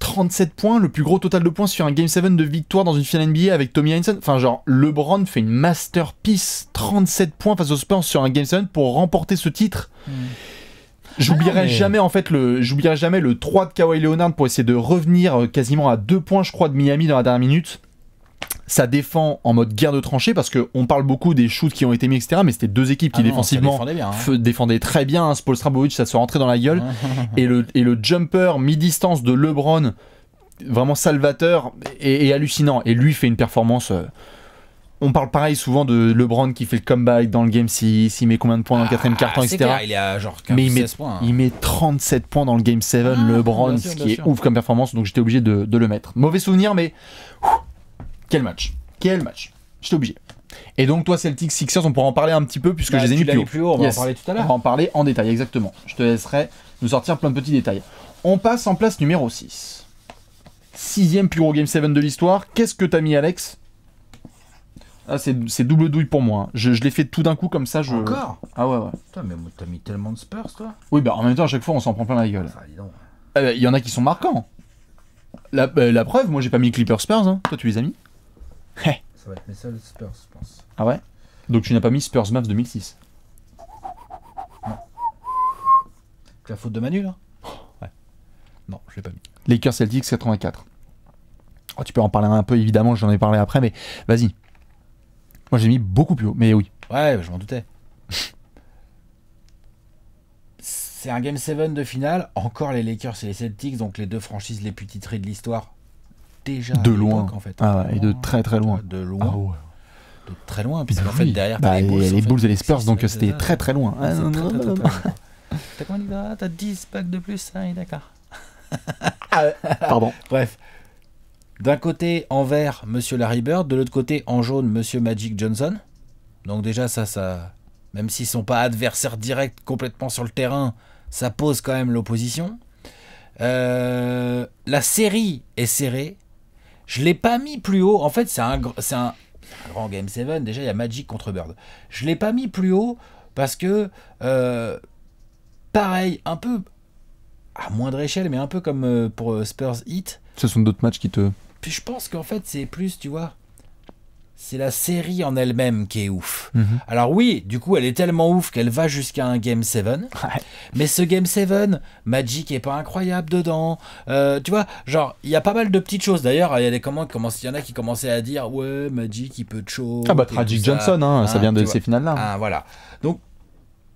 37 points, le plus gros total de points sur un Game 7 de victoire dans une finale NBA avec Tommy Heinsohn. Enfin, genre, LeBron fait une masterpiece. 37 points face aux Spurs sur un Game 7 pour remporter ce titre. Hmm. J'oublierai ah, jamais en fait le j'oublierai jamais le 3 de Kawhi Leonard pour essayer de revenir euh, quasiment à 2 points je crois de Miami dans la dernière minute ça défend en mode guerre de tranchées parce qu'on parle beaucoup des shoots qui ont été mis, etc. Mais c'était deux équipes qui ah défensivement hein. défendaient, très bien. Hein. Paul Strabovic, ça se rentrait dans la gueule. et, le, et le jumper mi-distance de LeBron, vraiment salvateur et, hallucinant. Et lui fait une performance. Euh, on parle pareil souvent de LeBron qui fait le comeback dans le game 6, il met combien de points dans le ah, quatrième carton, etc. il genre 15, Mais il met, points, 37 hein. points dans le game 7, ah, LeBron, ce qui est ouf comme performance, donc j'étais obligé de, le mettre. Mauvais souvenir, mais quel match Quel match J'étais obligé. Et donc toi Celtics Sixers, on pourra en parler un petit peu puisque j'ai bah, je les ai mis plus haut. On va en parler tout à l'heure. On va en parler en détail, exactement. Je te laisserai nous sortir plein de petits détails. On passe en place numéro 6. Sixième plus gros Game 7 de l'histoire. Qu'est-ce que t'as mis Alex ah, c'est double douille pour moi. Hein. Je, l'ai fait tout d'un coup comme ça. Je... Encore Ah ouais, ouais. mais t'as mis tellement de Spurs, toi Oui, bah en même temps, à chaque fois, on s'en prend plein la gueule. Ah, euh, il y en a qui sont marquants. La, euh, preuve, moi, j'ai pas mis clipper Spurs. Hein. Toi, tu les as mis ça va être mes seuls Spurs, je pense. Ah ouais Donc tu n'as pas mis Spurs Mavs 2006 Non. la faute de Manu, là oh, Ouais. Non, je l'ai pas mis. Lakers Celtics 84. tu peux en parler un peu, évidemment, j'en ai parlé après, mais vas-y. Moi, j'ai mis beaucoup plus haut, mais oui. Ouais, je m'en doutais. c'est un Game 7 de finale. Encore les Lakers et les Celtics, donc les deux franchises les plus titrées de l'histoire de loin en fait. Ah, et de très très loin. De, loin. Ah de très loin, puis bah, fait derrière bah, les, Bulls, les Bulls et les Spurs, donc c'était très très loin. T'as combien de 10 packs de plus hein, d'accord. Pardon. Bref. D'un côté en vert, Monsieur Larry Bird, de l'autre côté en jaune, Monsieur Magic Johnson. Donc déjà ça, ça, même s'ils sont pas adversaires directs complètement sur le terrain, ça pose quand même l'opposition. Euh, la série est serrée, je l'ai pas mis plus haut. En fait, c'est un, c'est un, grand Game 7. Déjà, il y a Magic contre Bird. Je l'ai pas mis plus haut parce que, euh, pareil, un peu à moindre échelle, mais un peu comme euh, pour euh, Spurs Heat Ce sont d'autres matchs qui te. Puis je pense qu'en fait, c'est plus, tu vois c'est la série en elle-même qui est ouf. Mhm. Alors oui, du coup, elle est tellement ouf qu'elle va jusqu'à un Game 7. Mais ce Game 7, Magic est pas incroyable dedans. Euh, tu vois, genre, il y a pas mal de petites choses. D'ailleurs, il y a des il y en a qui commençaient à dire, ouais, Magic, il peut choke. Ah bah, Tragic Johnson, hein, ça hein, vient de ces finales-là. Ah, voilà. Donc,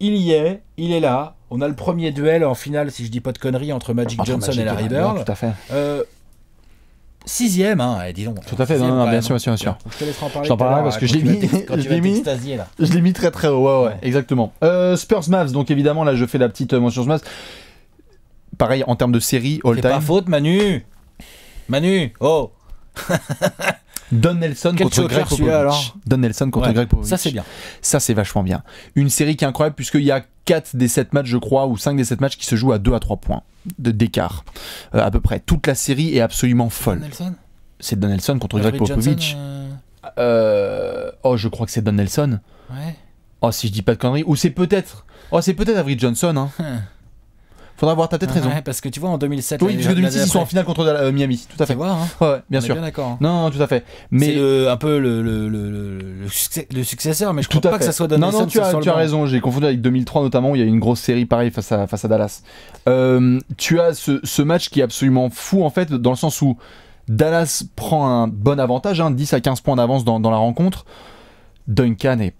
il y est, il est là. On a le premier duel en finale, si je dis pas de conneries, entre Magic Johnson et la Bird. Tout à fait. Euh, Sixième, hein, eh, dis donc. Tout à fait, non, non, bien sûr, bien sûr, Je te laisserai en parler. J'en parlerai parce que je l'ai mis. je l'ai mis. très très haut, ouais, ouais, exactement. Euh, Spurs Mavs, donc évidemment, là, je fais la petite euh, mention Mavs. Pareil, en termes de série, all time. C'est pas faute, Manu. Manu, oh. Don Nelson contre Greg Popovich. Don Nelson contre Greg Popovich. Ça c'est bien. Ça c'est vachement bien. Une série qui est incroyable puisqu'il y a 4 des 7 matchs, je crois, ou 5 des 7 matchs qui se jouent à 2 à 3 points d'écart, euh, à peu près. Toute la série est absolument folle. C'est Nelson contre Greg Popovich. Euh, euh, oh, je crois que c'est Nelson. Ouais. Oh, si je dis pas de conneries. Ou c'est peut-être. Oh, c'est peut-être Avery Johnson. Hein. hein. Faudra voir, ta tête raison. parce que tu vois, en 2007. Oui, parce 2006, ils sont en finale contre euh, Miami, tout à fait. Voir, hein. bien sûr. Bien d'accord. Non, tout à fait. Mais un peu le, le, le, le, successeur, mais je tout crois pas que ça soit Non, non, tu as, raison, j'ai confondu avec 2003 notamment, où il y a eu une grosse série pareille face à, face à Dallas. Euh, tu as ce, ce match qui est absolument fou, en fait, dans le sens où Dallas prend un bon avantage, hein, 10 à 15 points d'avance dans, dans la rencontre. Duncan est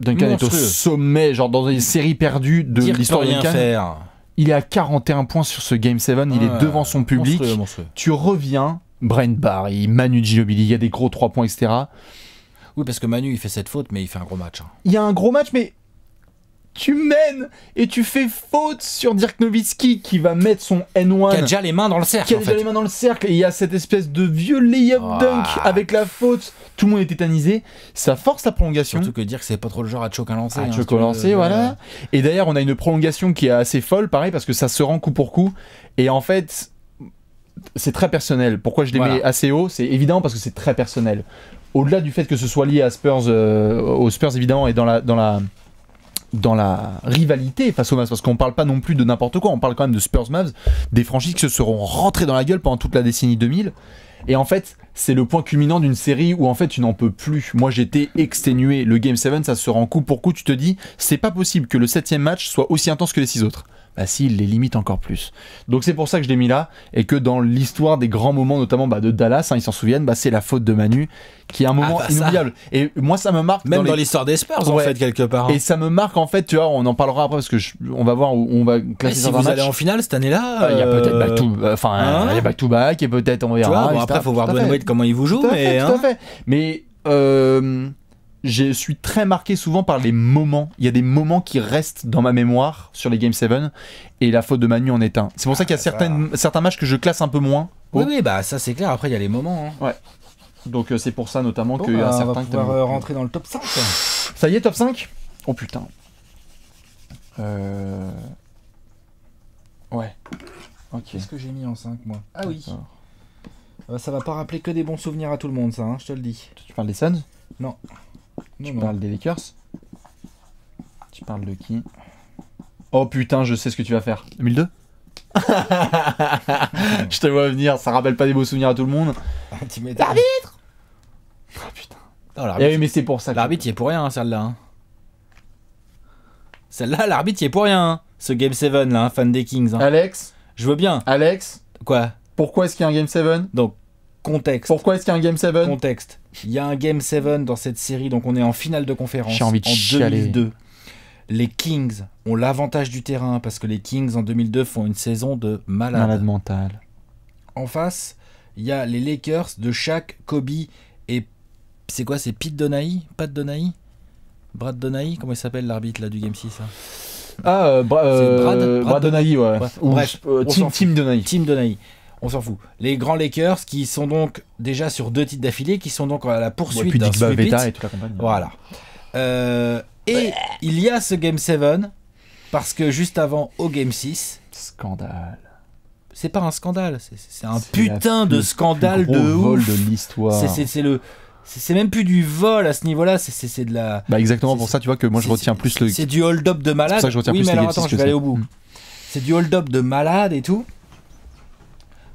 Duncan est au sommet, genre dans une série perdue de l'histoire de Duncan. Faire. Il est à 41 points sur ce Game 7, il est devant son public. Tu reviens, Brent Barry, Manu Ginobili, il y a des gros 3 points, etc. Oui, parce que Manu, il fait cette faute, mais il fait un gros match. Hein. Il y a un gros match, mais tu mènes et tu fais faute sur Dirk Nowitzki qui va mettre son N1. Qui a déjà les mains dans le cercle. Qui a déjà les mains dans le cercle. il y a cette espèce de vieux layup ah, dunk avec la faute. Tout le monde est tétanisé. Ça force la prolongation. Surtout que Dirk, c'est pas trop le genre à choc à lancer. À hein, lancer, euh, voilà. Et d'ailleurs, on a une prolongation qui est assez folle, pareil, parce que ça se rend coup pour coup. Et en fait. C'est très personnel. Pourquoi je les mets assez haut C'est évident parce que c'est très personnel. Au-delà du fait que ce soit lié à Spurs, euh, aux Spurs évidemment, et dans la, dans la, dans la rivalité face aux Mavs, parce qu'on parle pas non plus de n'importe quoi, on parle quand même de Spurs Mavs, des franchises qui se seront rentrées dans la gueule pendant toute la décennie 2000. Et en fait, c'est le point culminant d'une série où en fait tu n'en peux plus. Moi j'étais exténué. Le Game 7, ça se rend coup pour coup. Tu te dis, c'est pas possible que le septième match soit aussi intense que les six autres bah si, les limite encore plus. Donc c'est pour ça que je l'ai mis là, et que dans l'histoire des grands moments, notamment bah, de Dallas, hein, ils s'en souviennent, bah, c'est la faute de Manu, qui est un ah, moment bah, inoubliable. Et moi, ça me marque. Même dans l'histoire des Spurs, en fait, quelque part. Hein. Et ça me marque, en fait, tu vois, on en parlera après, parce que on va voir où on va classer si vous allez en finale cette année-là. Ah, il y a peut-être euh, back to, euh, enfin, back to back, et peut-être on verra. après, il faut voir comment il vous joue, mais. à hein. fait. Mais. Euh je suis très marqué souvent par les moments. Il y a des moments qui restent dans ma mémoire sur les Game 7 et la faute de Manu en est un. C'est pour ça qu'il y a ah, certaines, certains matchs que je classe un peu moins. Oui, oui, bah ça c'est clair. Après, il y a les moments. Hein. Ouais. Donc euh, c'est pour ça notamment que qu'il y a bah, certains. On va euh, rentrer dans le top 5. Ça y est, top 5 Oh putain. Euh... Ouais. Ok. Qu'est-ce que j'ai mis en 5 moi Ah oui. Ah bah, ça va pas rappeler que des bons souvenirs à tout le monde, ça, hein, je te le dis. Tu parles des Suns Non tu parles des Lakers Tu parles de qui Oh putain, je sais ce que tu vas faire. 2002 Je te vois venir, ça rappelle pas des beaux souvenirs à tout le monde. L'arbitre Ah putain. Non, eh l'arbitre, mais c'est pour ça. L'arbitre, il est pour rien, hein, celle-là. Hein. Celle-là, l'arbitre, il est pour rien. Hein, ce Game 7, là, fan des Kings. Alex Je veux bien. Alex Quoi Pourquoi est-ce qu'il y a un Game 7 Donc, contexte. Pourquoi est-ce qu'il y a un Game 7 Contexte. Il y a un Game 7 dans cette série, donc on est en finale de conférence envie de en 2002. Les Kings ont l'avantage du terrain parce que les Kings en 2002 font une saison de malade. Malade mental. En face, il y a les Lakers de Shaq, Kobe et c'est quoi C'est Pete Donahue Pat Donahue Brad Donahue Comment il s'appelle l'arbitre là du Game 6 Ah, euh, Brad, euh, ouais. Bref, Team, team Team Donahue on s'en fout. Les grands Lakers qui sont donc déjà sur deux titres d'affilée, qui sont donc à la poursuite d'un sweep et Voilà. Euh, et il y a ce Game 7 parce que juste avant, au Game 6. Scandale. C'est pas un scandale, c'est un putain de scandale de vol ouf. de l'histoire. C'est le. C'est même plus du vol à ce niveau-là, c'est de la. Bah exactement pour ça, tu vois que moi je retiens plus le. C'est du hold-up de malade. ça je retiens oui, plus mais attends, je vais aller au bout. Mm. C'est du hold-up de malade et tout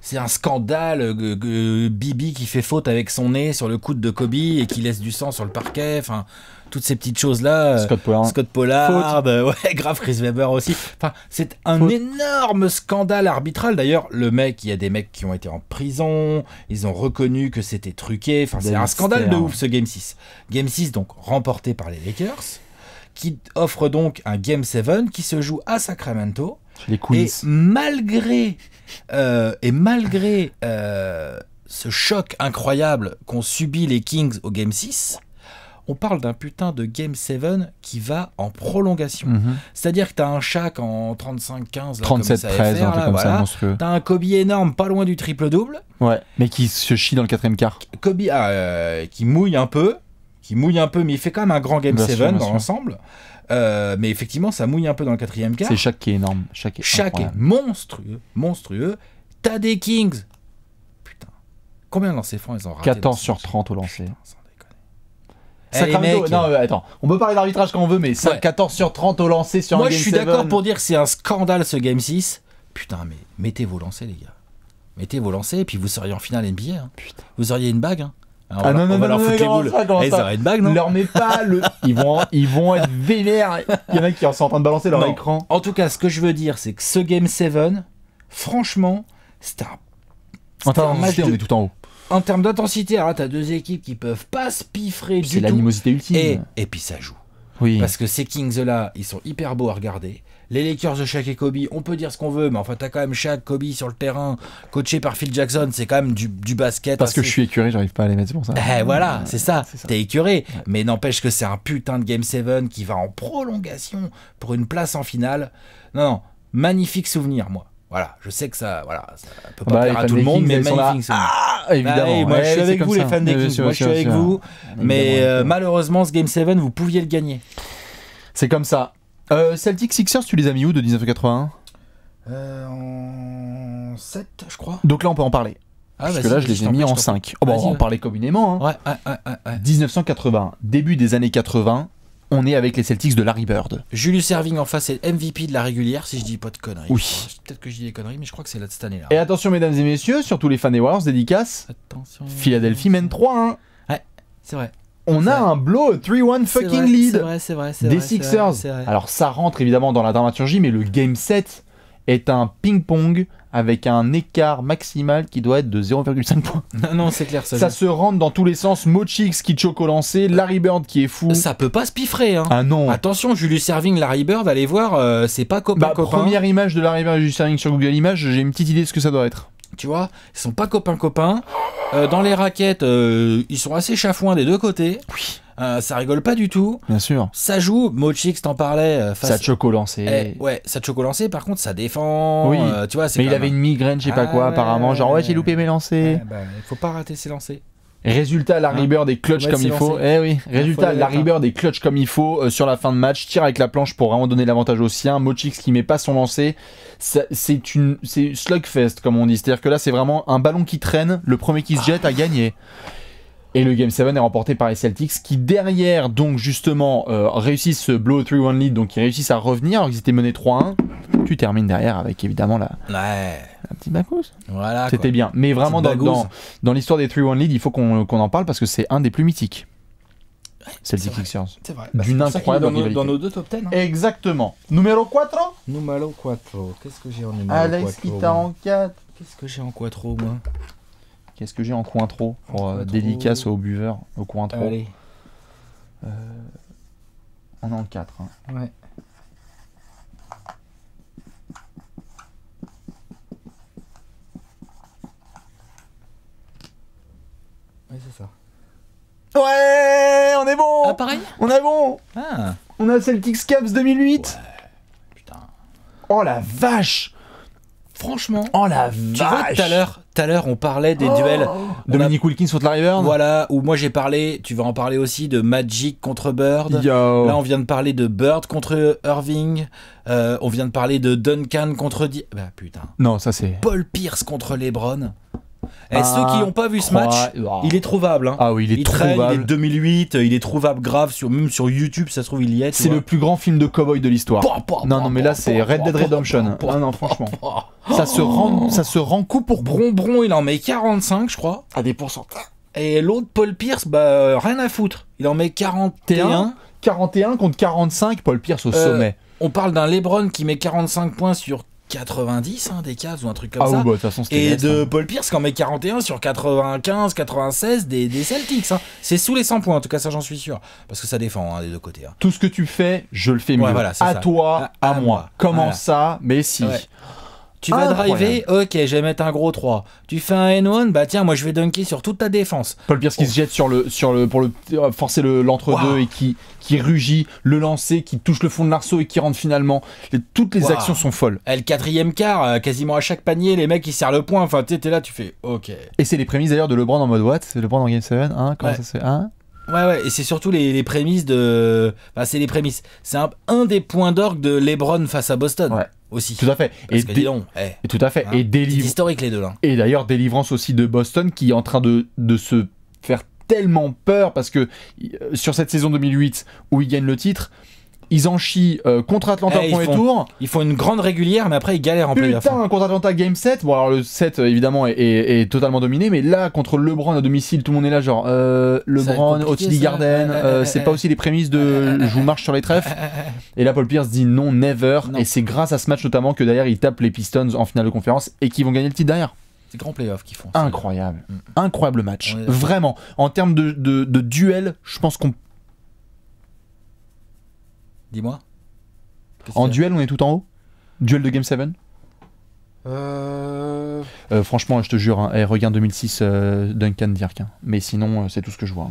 c'est un scandale. Bibi qui fait faute avec son nez sur le coude de Kobe et qui laisse du sang sur le parquet. Enfin, toutes ces petites choses là. Euh, Scott Pollard. Scott Pollard euh, ouais, grave Chris Weber aussi. Enfin, c'est un énorme scandale arbitral. D'ailleurs, le mec, il y a des mecs qui ont été en prison. Ils ont reconnu que c'était truqué. Enfin, c'est ben, un scandale de ouf ce Game 6. Game 6 donc remporté par les Lakers qui offre donc un Game 7 qui se joue à Sacramento euh, et malgré, et euh, malgré ce choc incroyable qu'ont subi les Kings au Game 6, on parle d'un putain de Game 7 qui va en prolongation. Mhm. C'est-à-dire que tu as un Shaq en 35-15, 37-13, un comme ça, Tu as un Kobe énorme, pas loin du triple-double. Ouais, mais qui se chie dans le quatrième quart. Kobe ah, euh, qui mouille un peu, qui mouille un peu, mais il fait quand même un grand Game 7 dans l'ensemble. Euh, mais effectivement, ça mouille un peu dans le quatrième quart. C'est chaque qui est énorme. Chaque est, chaque monstrueux, monstrueux. T'as des Kings. Putain. Combien de lancers francs ils ont raté 14 sur 30 au lancer. Eh, non, euh, attends, on peut parler d'arbitrage quand on veut, mais 14 sur 30 au lancer sur Moi, un game je suis d'accord pour dire que c'est un scandale ce game 6. Putain, mais mettez vos lancers, les gars. Mettez vos lancers, et puis vous seriez en finale NBA. Hein. Vous auriez une bague. Hein ah on non, va, leur foutre les boules. bague, non Leur met pas le. Ils vont, être vénères. Il y en a qui sont en train de balancer leur écran. En tout cas, ce que je veux dire, c'est que ce Game 7, franchement, c'est un. En termes tout en haut. En termes d'intensité, alors t'as deux équipes qui peuvent pas se piffrer du tout. C'est l'animosité ultime. Et, puis ça joue. Oui. Parce que ces Kings là, ils sont hyper beaux à regarder les Lakers de Shaq et Kobe, on peut dire ce qu'on veut, mais enfin, t'as quand même Shaq, Kobe sur le terrain, coaché par Phil Jackson, c'est quand même du, basket. Parce que je suis écuré, j'arrive pas à les mettre, pour ça. Eh, voilà, c'est ça, t'es écuré. Mais n'empêche que c'est un putain de Game 7 qui va en prolongation pour une place en finale. Non, non, magnifique souvenir, moi. Voilà, je sais que ça, voilà, peut pas bah, plaire à tout le monde, mais magnifique. souvenir ah, évidemment. Bah moi, je suis avec vous, les fans des Kings. moi, je suis avec vous. Mais euh, malheureusement, ce Game 7, vous pouviez le gagner. C'est comme ça celtics euh, Celtic Sixers, tu les as mis où de 1981 euh, En 7, je crois. Donc là, on peut en parler. Ah, Parce bah que là, je les ai mis en 5. Bah, on va en parler communément. 1980, hein. début des années 80, on est avec les Celtics de Larry Bird. Julius Erving en face est MVP de la régulière, si je dis pas de conneries. Oui. Oh, peut-être que je dis des conneries, mais je crois que c'est là cette année-là. Et attention, mesdames et messieurs, surtout les fans des Warriors, dédicace. Attention. Philadelphie mène 3 Ouais, c'est vrai on a un blow 3-1 fucking vrai, lead vrai, vrai, des Sixers. Alors ça rentre évidemment dans la dramaturgie, mais le game set est un ping-pong avec un écart maximal qui doit être de 0,5 points. Non, non c'est clair. Ça, ça se rentre dans tous les sens. Mochix qui choque au lancer, Larry Bird qui est fou. Ça peut pas se piffrer. Hein. Ah non. Attention, Julius Serving, Larry Bird, allez voir, euh, c'est pas copain, bah, copain. Première image de Larry Bird et Julius Serving sur Google Images, j'ai une petite idée de ce que ça doit être tu vois, ils sont pas copains-copains. Euh, dans les raquettes, euh, ils sont assez chafouins des deux côtés. Oui. Euh, ça rigole pas du tout. Bien sûr. Ça joue. Mochix t'en parlait. Ça choco lancé. Eh, ouais, ça choco Par contre, ça défend. Oui. tu vois, mais il avait une migraine, je sais pas ah quoi. apparemment, genre ouais, j'ai loupé mes lancers. Il eh ne ben, faut pas rater ses lancers. Résultat, la hein Bird des clutch eh hein. comme il faut. Eh oui. Résultat, la Bird des clutch comme il faut sur la fin de match. Tire avec la planche pour vraiment donner l'avantage au sien Mochix qui met pas son lancer. C'est une, c'est slugfest comme on dit. C'est-à-dire que là, c'est vraiment un ballon qui traîne. Le premier qui se jette a gagné. Et le Game 7 est remporté par les Celtics qui derrière donc justement euh, réussissent ce blow 3-1 lead, donc ils réussissent à revenir alors qu'ils étaient menés 3-1. Tu termines derrière avec évidemment la, la petite bagouze. Voilà. C'était bien. Mais vraiment dans, l'histoire des 3-1 lead, il faut qu'on en parle parce que c'est un des plus mythiques. Celtic Sixers. C'est vrai. Bah, D'une incroyable dans nos, dans nos deux top 10. Hein. Exactement. Numéro 4 Numéro 4. Qu'est-ce que j'ai en numéro 4 Alex, qui t'a en 4 Qu'est-ce que j'ai en 4 moins Qu'est-ce que j'ai en coin trop pour euh, dédicace au buveur, au coin trop Allez. on est en 4. Ouais. Ouais, c'est ça. Ouais, on est bon ah, pareil On est bon ah. On a Celtics Caps 2008 Putain. Oh la vache Franchement. Oh la tu vois, tout à l'heure, à l'heure, on parlait des oh. duels. Oh. Dominique Wilkins contre Larry Bird. Voilà, où moi j'ai parlé, tu vas en parler aussi, de Magic contre Bird. Là, on vient de parler de Bird contre Irving. Euh, on vient de parler de Duncan contre. Bah putain. Non, ça c'est. Paul Pierce contre LeBron. Et bah, ceux qui n'ont pas vu ce match, ah. il est trouvable. Hein. Ah oui, il est 2008, euh, il est trouvable grave, sur, même sur YouTube, ça se trouve, il y est. C'est le plus grand film de cowboy de l'histoire. Non, non, mais là, c'est Red Dead Redemption. Ah non, franchement. Ça se, rend, ça se rend coup pour bron bron, il en met 45, je crois. À des pourcentages. Et l'autre, Paul Pierce, bah, euh, rien à foutre. Il en met 41. 41 contre 45, Paul Pierce au euh, sommet. On parle d'un LeBron qui met 45 points sur 90 hein, des cases ou un truc comme ah ça. Bah, façon, et de Paul Pierce qui en met 41 sur 95, 96 des, Celtics. Hein. C'est sous les 100 points, en tout cas, ça j'en suis sûr. Parce que ça défend hein, des deux côtés. Hein. Tout ce que tu fais, je le fais mieux. Voilà, à toi, à, moi. Comment ça Mais si. Tu vas driver, ok, je vais mettre un gros 3. Tu fais un N1, bah tiens, moi je vais dunker sur toute ta défense. Paul Pierce qui se jette sur le, sur le, pour le, euh, forcer l'entre-deux et qui, qui rugit, le lancer, qui touche le fond de l'arceau et qui rentre finalement. toutes les actions sont folles. Eh, le quatrième quart, euh, quasiment à chaque panier, les mecs ils serrent le point. Enfin, t'es là, tu fais ok. Et c'est les prémices d'ailleurs de LeBron en mode what C'est LeBron en Game 7 hein Comment ouais. ça c'est hein? Ouais, ouais, et c'est surtout les, prémices de. Enfin, c'est les prémices. C'est un, un, des points d'orgue de LeBron face à Boston. Ouais aussi. Tout à fait. et, que, eh. tout à fait. Hein. et historique les deux Et d'ailleurs délivrance aussi de Boston qui est en train de, de se faire tellement peur parce que euh, sur cette saison 2008 où il gagne le titre, ils en chient euh, contre Atlanta eh, au premier tour. Ils font une grande régulière, mais après ils galèrent en playoff. Putain, contre Atlanta Game 7. Bon, alors le 7 euh, évidemment est, totalement dominé, mais là contre LeBron à domicile, tout le monde est là, genre euh, LeBron, Otili Garden, euh, c'est pas aussi les prémices de je vous marche sur les trèfles. Et là, Paul Pierce dit non, never. Et c'est grâce à ce match notamment que derrière ils tapent les Pistons en finale de conférence et qu'ils vont gagner le titre derrière. C'est grand playoff qu'ils font. Incroyable. Mm. Incroyable match. Vraiment. En termes de, de duel, je pense qu'on Dis-moi. En duel, on est tout en haut Duel de Game 7 euh, euh, franchement, je te jure, hein, eh, regarde 2006 euh, Duncan Dirk. Hein. Mais sinon, c'est tout ce que je vois.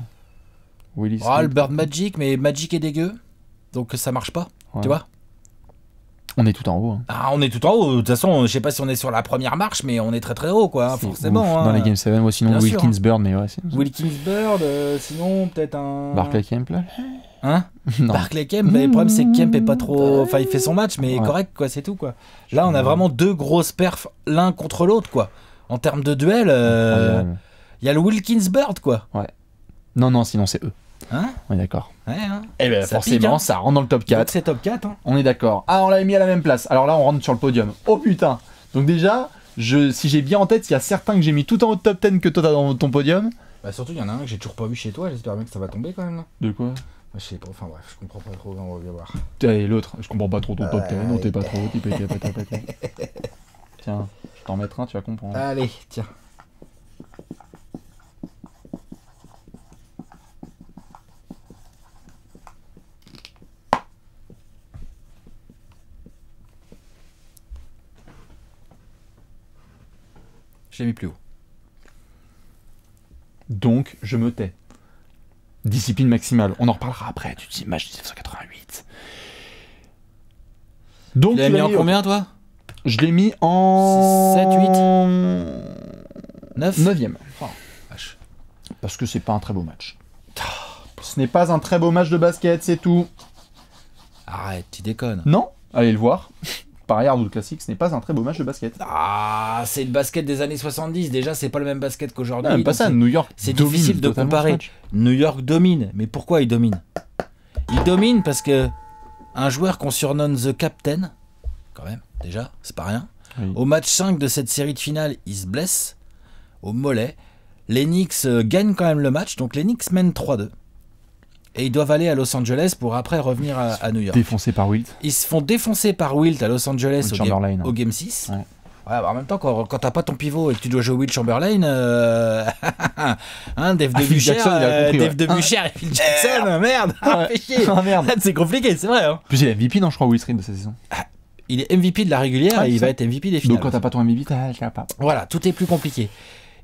Hein. le oh, Bird Magic, mais Magic est dégueu. Donc ça marche pas. Tu vois on est tout en haut. Hein. Ah, on est tout en haut. De toute façon, je sais pas si on est sur la première marche, mais on est très très haut, quoi, forcément. Dans les Game 7, sinon Wilkins Bird, mais ouais. Wilkins Bird, sinon peut-être un. Barclay Hein non. Barclay Kemp, mais le problème c'est que Kemp est pas trop. Enfin, il fait son match, mais correct, quoi, c'est tout, quoi. Là, on a vraiment deux grosses perfs l'un contre l'autre, quoi. En termes de duel, euh, il y a le Wilkins Bird, quoi. Ouais. Non, non, sinon c'est eux. Hein On est d'accord. Ouais, hein Et eh ben, forcément, hein. ça rentre dans le top 4. C'est top 4. Hein on est d'accord. Ah, on l'avait mis à la même place. Alors là, on rentre sur le podium. Oh putain Donc déjà, je, si j'ai bien en tête, il y a certains que j'ai mis tout en haut de top 10 que toi t'as dans ton podium. Bah surtout, il y en a un que j'ai toujours pas vu chez toi. J'espère bien que ça va tomber quand même. De quoi je sais pas, enfin bref, je comprends pas trop, on va voir. Et l'autre, je comprends pas trop ton top top non t'es pas trop, t'es Tiens, je t'en mettrai un, tu vas comprendre. Allez, tiens. Je l'ai mis plus haut. Donc, je me tais discipline maximale. On en reparlera après. Tu dis match 1988. Donc, tu l'as mis, en combien, toi Je l'ai mis en 7, 8, 9, 9e. Parce que c'est pas un très beau match. Ce n'est pas un très beau match de basket, c'est tout. Arrête, tu déconnes. Non, allez le voir par ailleurs, le classique, ce n'est pas un très beau match de basket. Ah, c'est le basket des années 70. Déjà, c'est pas le même basket qu'aujourd'hui. Ah, pas ça. New York. C'est difficile de comparer. New York domine, mais pourquoi il domine Il domine parce que un joueur qu'on surnomme The Captain, quand même, déjà, c'est pas rien. Au match 5 de cette série de finale, il se blesse au mollet. Les Knicks euh, gagnent quand même le match, donc les Knicks mènent 3-2 et ils doivent aller à Los Angeles pour après revenir à, New York. Défoncés par Wilt. Ils se font défoncer par Wilt à Los Angeles au, game 6. Ouais. Bah, en même temps, quand, quand t'as pas ton pivot et que tu dois jouer Wilt Chamberlain, euh, hein, Dave de Jackson, Dave et Phil Jackson, ah. merde, ah ah, merde. c'est compliqué, c'est vrai. Hein. Plus il est MVP, dans je crois, Wilt de cette saison. Il est MVP de la régulière et il va être MVP des finales. Donc quand t'as pas ton MVP, t'as pas. Voilà, tout est plus compliqué.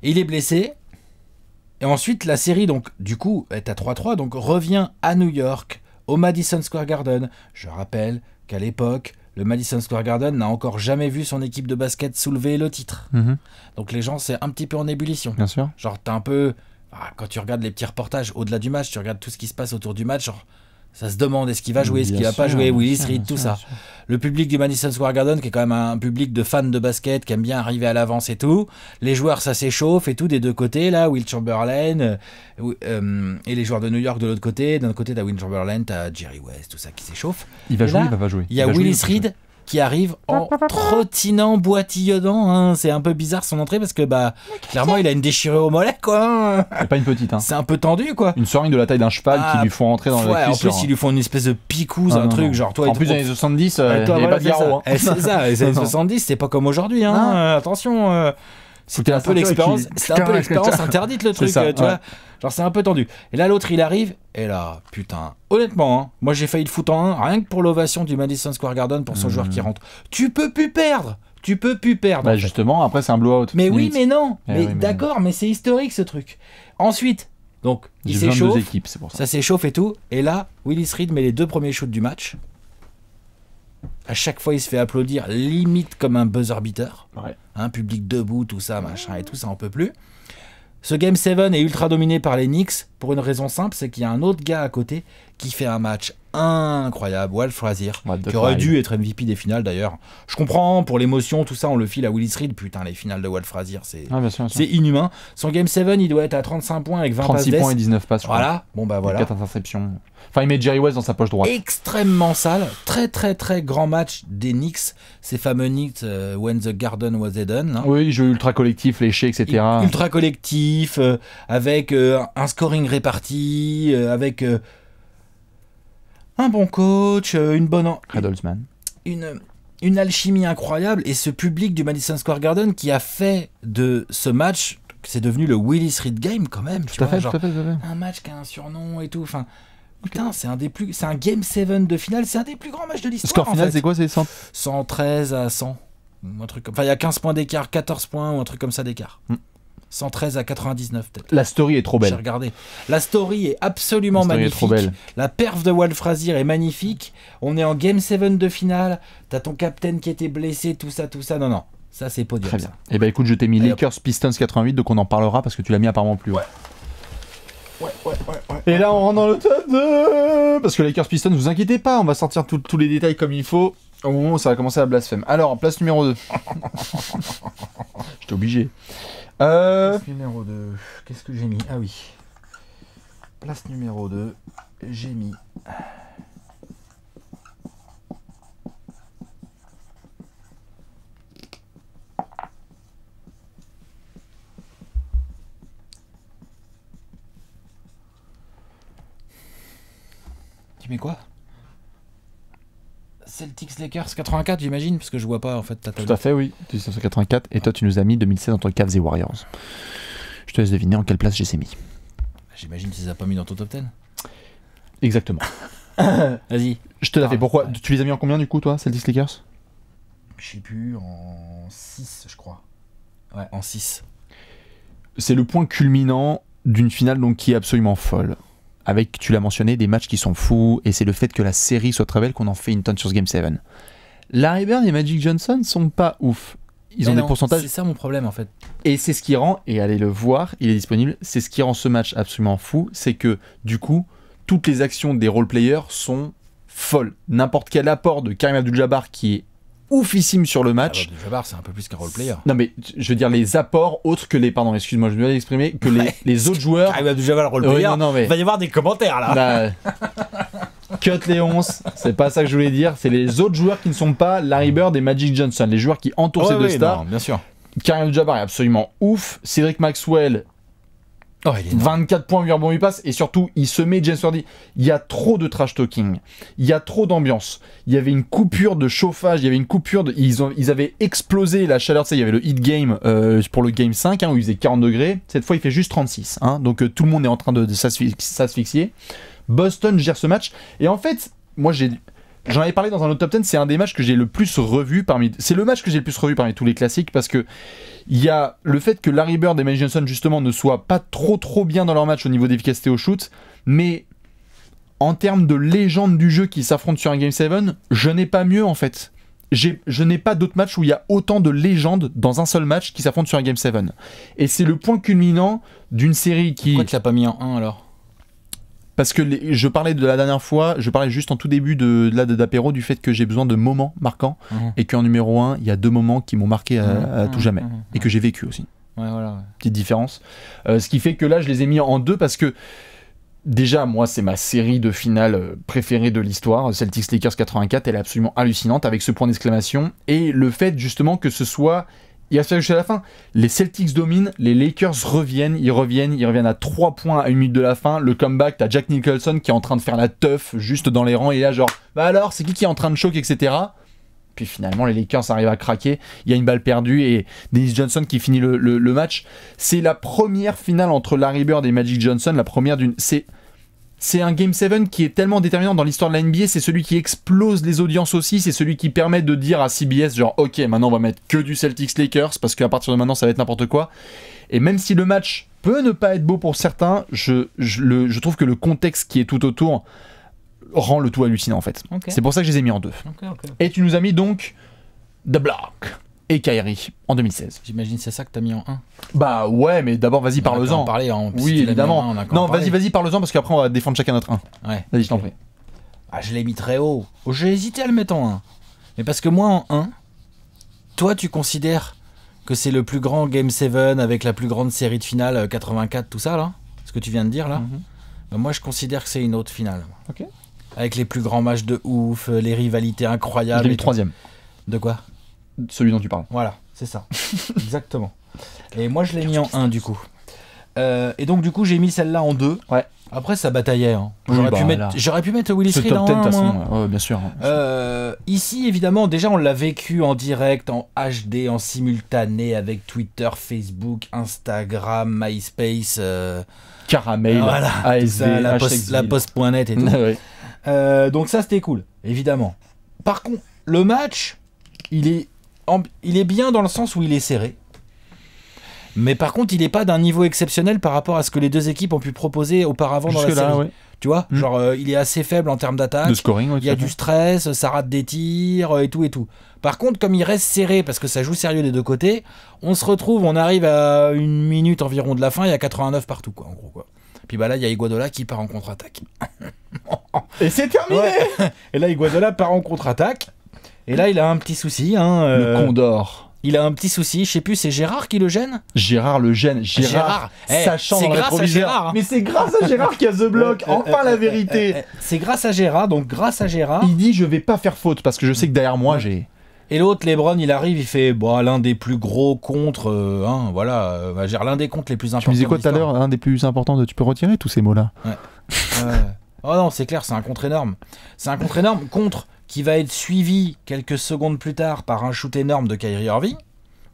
Il est blessé, et ensuite, la série, donc, du coup, est à 3-3, donc revient à New York, au Madison Square Garden. Je rappelle qu'à l'époque, le Madison Square Garden n'a encore jamais vu son équipe de basket soulever le titre. Mhm. Donc les gens, c'est un petit peu en ébullition. Bien sûr. Genre, t'es un peu. Ah, quand tu regardes les petits reportages au-delà du match, tu regardes tout ce qui se passe autour du match, genre, ça se demande est-ce qu'il va jouer, est-ce qu'il va pas jouer, Willis Reed, tout ça. Le public du Madison Square Garden, qui est quand même un public de fans de basket, qui aime bien arriver à l'avance et tout. Les joueurs, ça s'échauffe et tout des deux côtés, là. Will Chamberlain euh, euh, et les joueurs de New York de l'autre côté. D'un côté, t'as Will Chamberlain, t'as Jerry West, tout ça qui s'échauffe. Il va jouer, il va pas jouer. Il y a Willis Reed qui arrive en trottinant, boitillonnant. Hein. C'est un peu bizarre son entrée parce que bah clairement il a une déchirure au mollet quoi. Hein. C'est pas une petite. Hein. C'est un peu tendu quoi. Une seringue de la taille d'un cheval qui ah, lui font entrer dans la cuisse. En plus hein. ils lui font une espèce de picouse, ah, un truc genre toi. En plus dans les 70, il pas de garrot. C'est ça, les années 70 c'est pas comme aujourd'hui. Euh, attention. Euh. C'était un, peu l'expérience, c'est un peu l'expérience interdite le truc, euh, tu vois. Genre c'est un peu tendu. Et là l'autre il arrive et là putain, honnêtement, hein, moi j'ai failli le foutre en un rien que pour l'ovation du Madison Square Garden pour son joueur qui mmh. rentre. Tu peux plus perdre. Tu peux plus perdre. Bah, justement, après c'est un blowout. Mais oui, mais non. Eh mais, d'accord, mais c'est historique ce truc. Ensuite, donc il s'échauffe. ça. s'échauffe et tout. Et là, Willis Reed met les deux premiers shoots du match. À chaque fois, il se fait applaudir, limite comme un buzzer beater. Ouais. Hein, public debout, tout ça, machin et tout, ça en peut plus. Ce Game 7 est ultra dominé par les Knicks pour une raison simple, c'est qu'il y a un autre gars à côté qui fait un match incroyable. Walt Frazier, qui aurait dû être MVP des finales d'ailleurs. Je comprends, pour l'émotion, tout ça, on le file à Willis Reed. Putain, les finales de Walt Frazier, ah, c'est inhumain. Son Game 7, il doit être à 35 points avec 20 36 points et 19 passes. Voilà, bon bah voilà. 4 interceptions. Enfin, il met Jerry West dans sa poche droite. Extrêmement sale. Très, très, très grand match des Knicks. Ces fameux Knicks, euh, When the Garden Was Eden. Hein. Oui, jeu ultra collectif, léché, etc. Ultra collectif, euh, avec euh, un scoring réparti, avec un bon coach, euh, une bonne. En... Une, une alchimie incroyable et ce public du Madison Square Garden qui a fait de ce match, c'est devenu le Willis Reed Game quand même. Tu vois, fait, genre, tout, fait, fait. Un match qui a un surnom et tout. Enfin. Putain, c'est un des plus, c'est un game 7 de finale, c'est un des plus grands matchs de l'histoire. Score final, c'est quoi, c'est 113 à 100, un truc comme, enfin il y a 15 points d'écart, 14 points ou un truc comme ça d'écart. Mm. 113 à 99 peut-être. La story est trop belle. J'ai regardé. La story est absolument magnifique. La perf de Walfrazier est magnifique. On est en game 7 de finale. T'as ton captain qui était blessé, tout ça, tout ça. Non, non. Ça, c'est pas podium. Très bien. Et eh bah ben, écoute, je t'ai mis Lakers Pistons 88, donc on en parlera parce que tu l'as mis apparemment plus haut. Ouais. Ouais, ouais, ouais, et là, on rentre dans le top 2 Parce que Lakers Pistons, vous inquiétez pas, on va sortir tous les détails comme il faut au moment où ça va commencer à blasphème. Alors, place numéro 2. J'étais obligé. Euh, Place numéro 2. Qu'est-ce que j'ai mis Ah oui. Place numéro 2. J'ai mis. 84, j'imagine, parce que je vois pas en fait. Ta Tout à fait, oui. 1984. Et toi, tu nous as mis 2016 entre Cavs et Warriors. Je te laisse deviner en quelle place j'ai mis. Ah, j'imagine que tu les as pas mis dans ton top 10. Exactement. Vas-y. Je te l'avais Pourquoi Tu les as mis en combien du coup, toi, Celtics Lakers Je sais plus, en 6, je crois. Ouais, en 6. C'est le point culminant d'une finale donc qui est absolument folle avec, tu l'as mentionné, des matchs qui sont fous, et c'est le fait que la série soit très belle qu'on en fait une tonne sur ce Game 7. Larry Bird et Magic Johnson sont pas ouf. Ils ah ont des pourcentages. C'est ça mon problème en fait. Et c'est ce qui rend, et allez le voir, il est disponible, c'est ce qui rend ce match absolument fou, c'est que du coup, toutes les actions des role-players sont folles. N'importe quel apport de Karim Abdul-Jabbar qui est oufissime sur le ah, match. c'est un peu plus qu'un role-player. Non, mais je veux dire, les apports autres que les. Pardon, excuse-moi, je me vais l'exprimer. Que les, autres joueurs. Ah, Jabbar, role-player. Il va y avoir des commentaires là. Bah, cut les c'est pas ça que je voulais dire. C'est les autres joueurs qui ne sont pas Larry Bird et Magic Johnson, les joueurs qui entourent ces deux stars. bien sûr. Karim Jabbar est absolument ouf. Cédric Maxwell Oh, 24 points, 8 rebonds, 8 passes. Et surtout, il se met James Wardy Il y a trop de trash talking. Il y a trop d'ambiance. Il y avait une coupure de chauffage. Il y avait une coupure de. Ils, ont... ils avaient explosé la chaleur. il y avait le hit game euh, pour le game 5 hein, où il faisait 40 degrés. Cette fois, il fait juste 36. Hein. Donc euh, tout le monde est en train de s'asphyxier. Boston gère ce match. Et en fait, moi j'ai J'en avais parlé dans un autre top 10, c'est un des matchs que j'ai le plus revu parmi. C'est le match que j'ai le plus revu parmi tous les classiques parce que il y a le fait que Larry Bird et Magic Johnson justement ne soient pas trop trop bien dans leur match au niveau d'efficacité au shoot, mais en termes de légende du jeu qui s'affrontent sur un Game 7, je n'ai pas mieux en fait. Je n'ai pas d'autres matchs où il y a autant de légendes dans un seul match qui s'affrontent sur un Game 7. Et c'est le point culminant d'une série qui. Pourquoi tu l'as pas mis en 1 alors parce que je parlais de la dernière fois, je parlais juste en tout début de, de d'apéro du fait que j'ai besoin de moments marquants mmh. et qu'en numéro 1, il y a deux moments qui m'ont marqué à, mmh. tout mmh. jamais et que j'ai vécu aussi. voilà, Petite différence. Euh, ce qui fait que là, je les ai mis en deux parce que déjà, moi, c'est ma série de finale euh, préférée de l'histoire. Celtics Lakers 84, elle est absolument hallucinante avec ce point d'exclamation et le fait justement que ce soit il reste jusqu'à la fin. Les Celtics dominent, les Lakers reviennent, ils reviennent, ils reviennent à 3 points à une minute de la fin. Le comeback, t'as Jack Nicholson qui est en train de faire la teuf juste dans les rangs. Et là, genre, bah alors, c'est qui qui est en train de choquer, etc. Puis finalement, les Lakers arrivent à craquer. Il y a une balle perdue et Dennis Johnson qui finit le, le match. C'est la première finale entre Larry Bird et Magic Johnson, la première d'une. C'est c'est un Game 7 qui est tellement déterminant dans l'histoire de la NBA, c'est celui qui explose les audiences aussi, c'est celui qui permet de dire à CBS genre ok maintenant on va mettre que du Celtics Lakers parce qu'à partir de maintenant ça va être n'importe quoi. Et même si le match peut ne pas être beau pour certains, je, je, trouve que le contexte qui est tout autour rend le tout hallucinant en fait. C'est pour ça que je les ai mis en deux. Et tu nous as mis donc The Block et Kairi en 2016. J'imagine c'est ça que t'as mis en 1. Bah ouais, mais d'abord vas-y parle-en. En parler en Oui, évidemment. non, vas-y, vas-y parle-en parce qu'après on va défendre chacun notre 1. Ouais. Vas-y, je t'en prie. Ah, je l'ai mis très haut. Oh, j'ai hésité à le mettre en 1. Mais parce que moi en 1, toi tu considères que c'est le plus grand Game 7 avec la plus grande série de finale 84, euh, tout ça là Ce que tu viens de dire là mhm. bah, Moi je considère que c'est une autre finale. Ok. Avec les plus grands matchs de ouf, euh, les rivalités incroyables. J'ai mis troisième. De quoi celui dont tu parles. Voilà, c'est ça. Exactement. Et moi, je l'ai mis en 1 du coup. Euh, et donc, du coup, j'ai mis celle-là en 2. Ouais. Après, ça bataillait. Hein. Bah, j'aurais, pu mettre, j'aurais pu mettre Willis Reed en 1. bien sûr. Euh, ici, évidemment, déjà, on l'a vécu en direct, en HD, en simultané avec Twitter, Facebook, Instagram, MySpace. Euh, Caramel, voilà, la, post, et tout. donc, ça, c'était cool, évidemment. Par contre, le match, il est il est bien dans le sens où il est serré. Mais par contre, il n'est pas d'un niveau exceptionnel par rapport à ce que les deux équipes ont pu proposer auparavant dans la Tu vois, mm. genre euh, il est assez faible en termes d'attaque. Il y a du stress, ça rate des tirs euh, et tout et tout. Par contre, comme il reste serré parce que ça joue sérieux des deux côtés, on se retrouve, on arrive à une minute environ de la fin, il y a 89 partout quoi, en gros quoi. Puis bah là, il y a Iguadola qui part en contre-attaque. et c'est terminé. Et là, Iguadola part en contre-attaque. Et là, il a un petit souci. Hein, euh, Le Condor. Il a un petit souci, je sais plus, c'est Gérard qui le gêne Gérard le gêne, ah, Gérard, Gérard. Eh, grâce à Gérard, hein. Mais c'est grâce à Gérard qu'il y a The Block, euh, euh, enfin la vérité C'est grâce à Gérard, donc grâce à Gérard. Il dit je vais pas faire faute parce que je sais que derrière moi j'ai. Et l'autre, Lebron, il arrive, il fait bon, bah, l'un des plus gros contre, hein, voilà, euh, l'un des contres les plus importants. Tu me disais quoi tout à l'heure Un des plus importants de. Tu peux retirer tous ces mots-là ouais. Oh non, c'est clair, c'est un contre énorme. C'est un contre énorme contre qui va être suivi quelques secondes plus tard par un shoot énorme de Kyrie Irving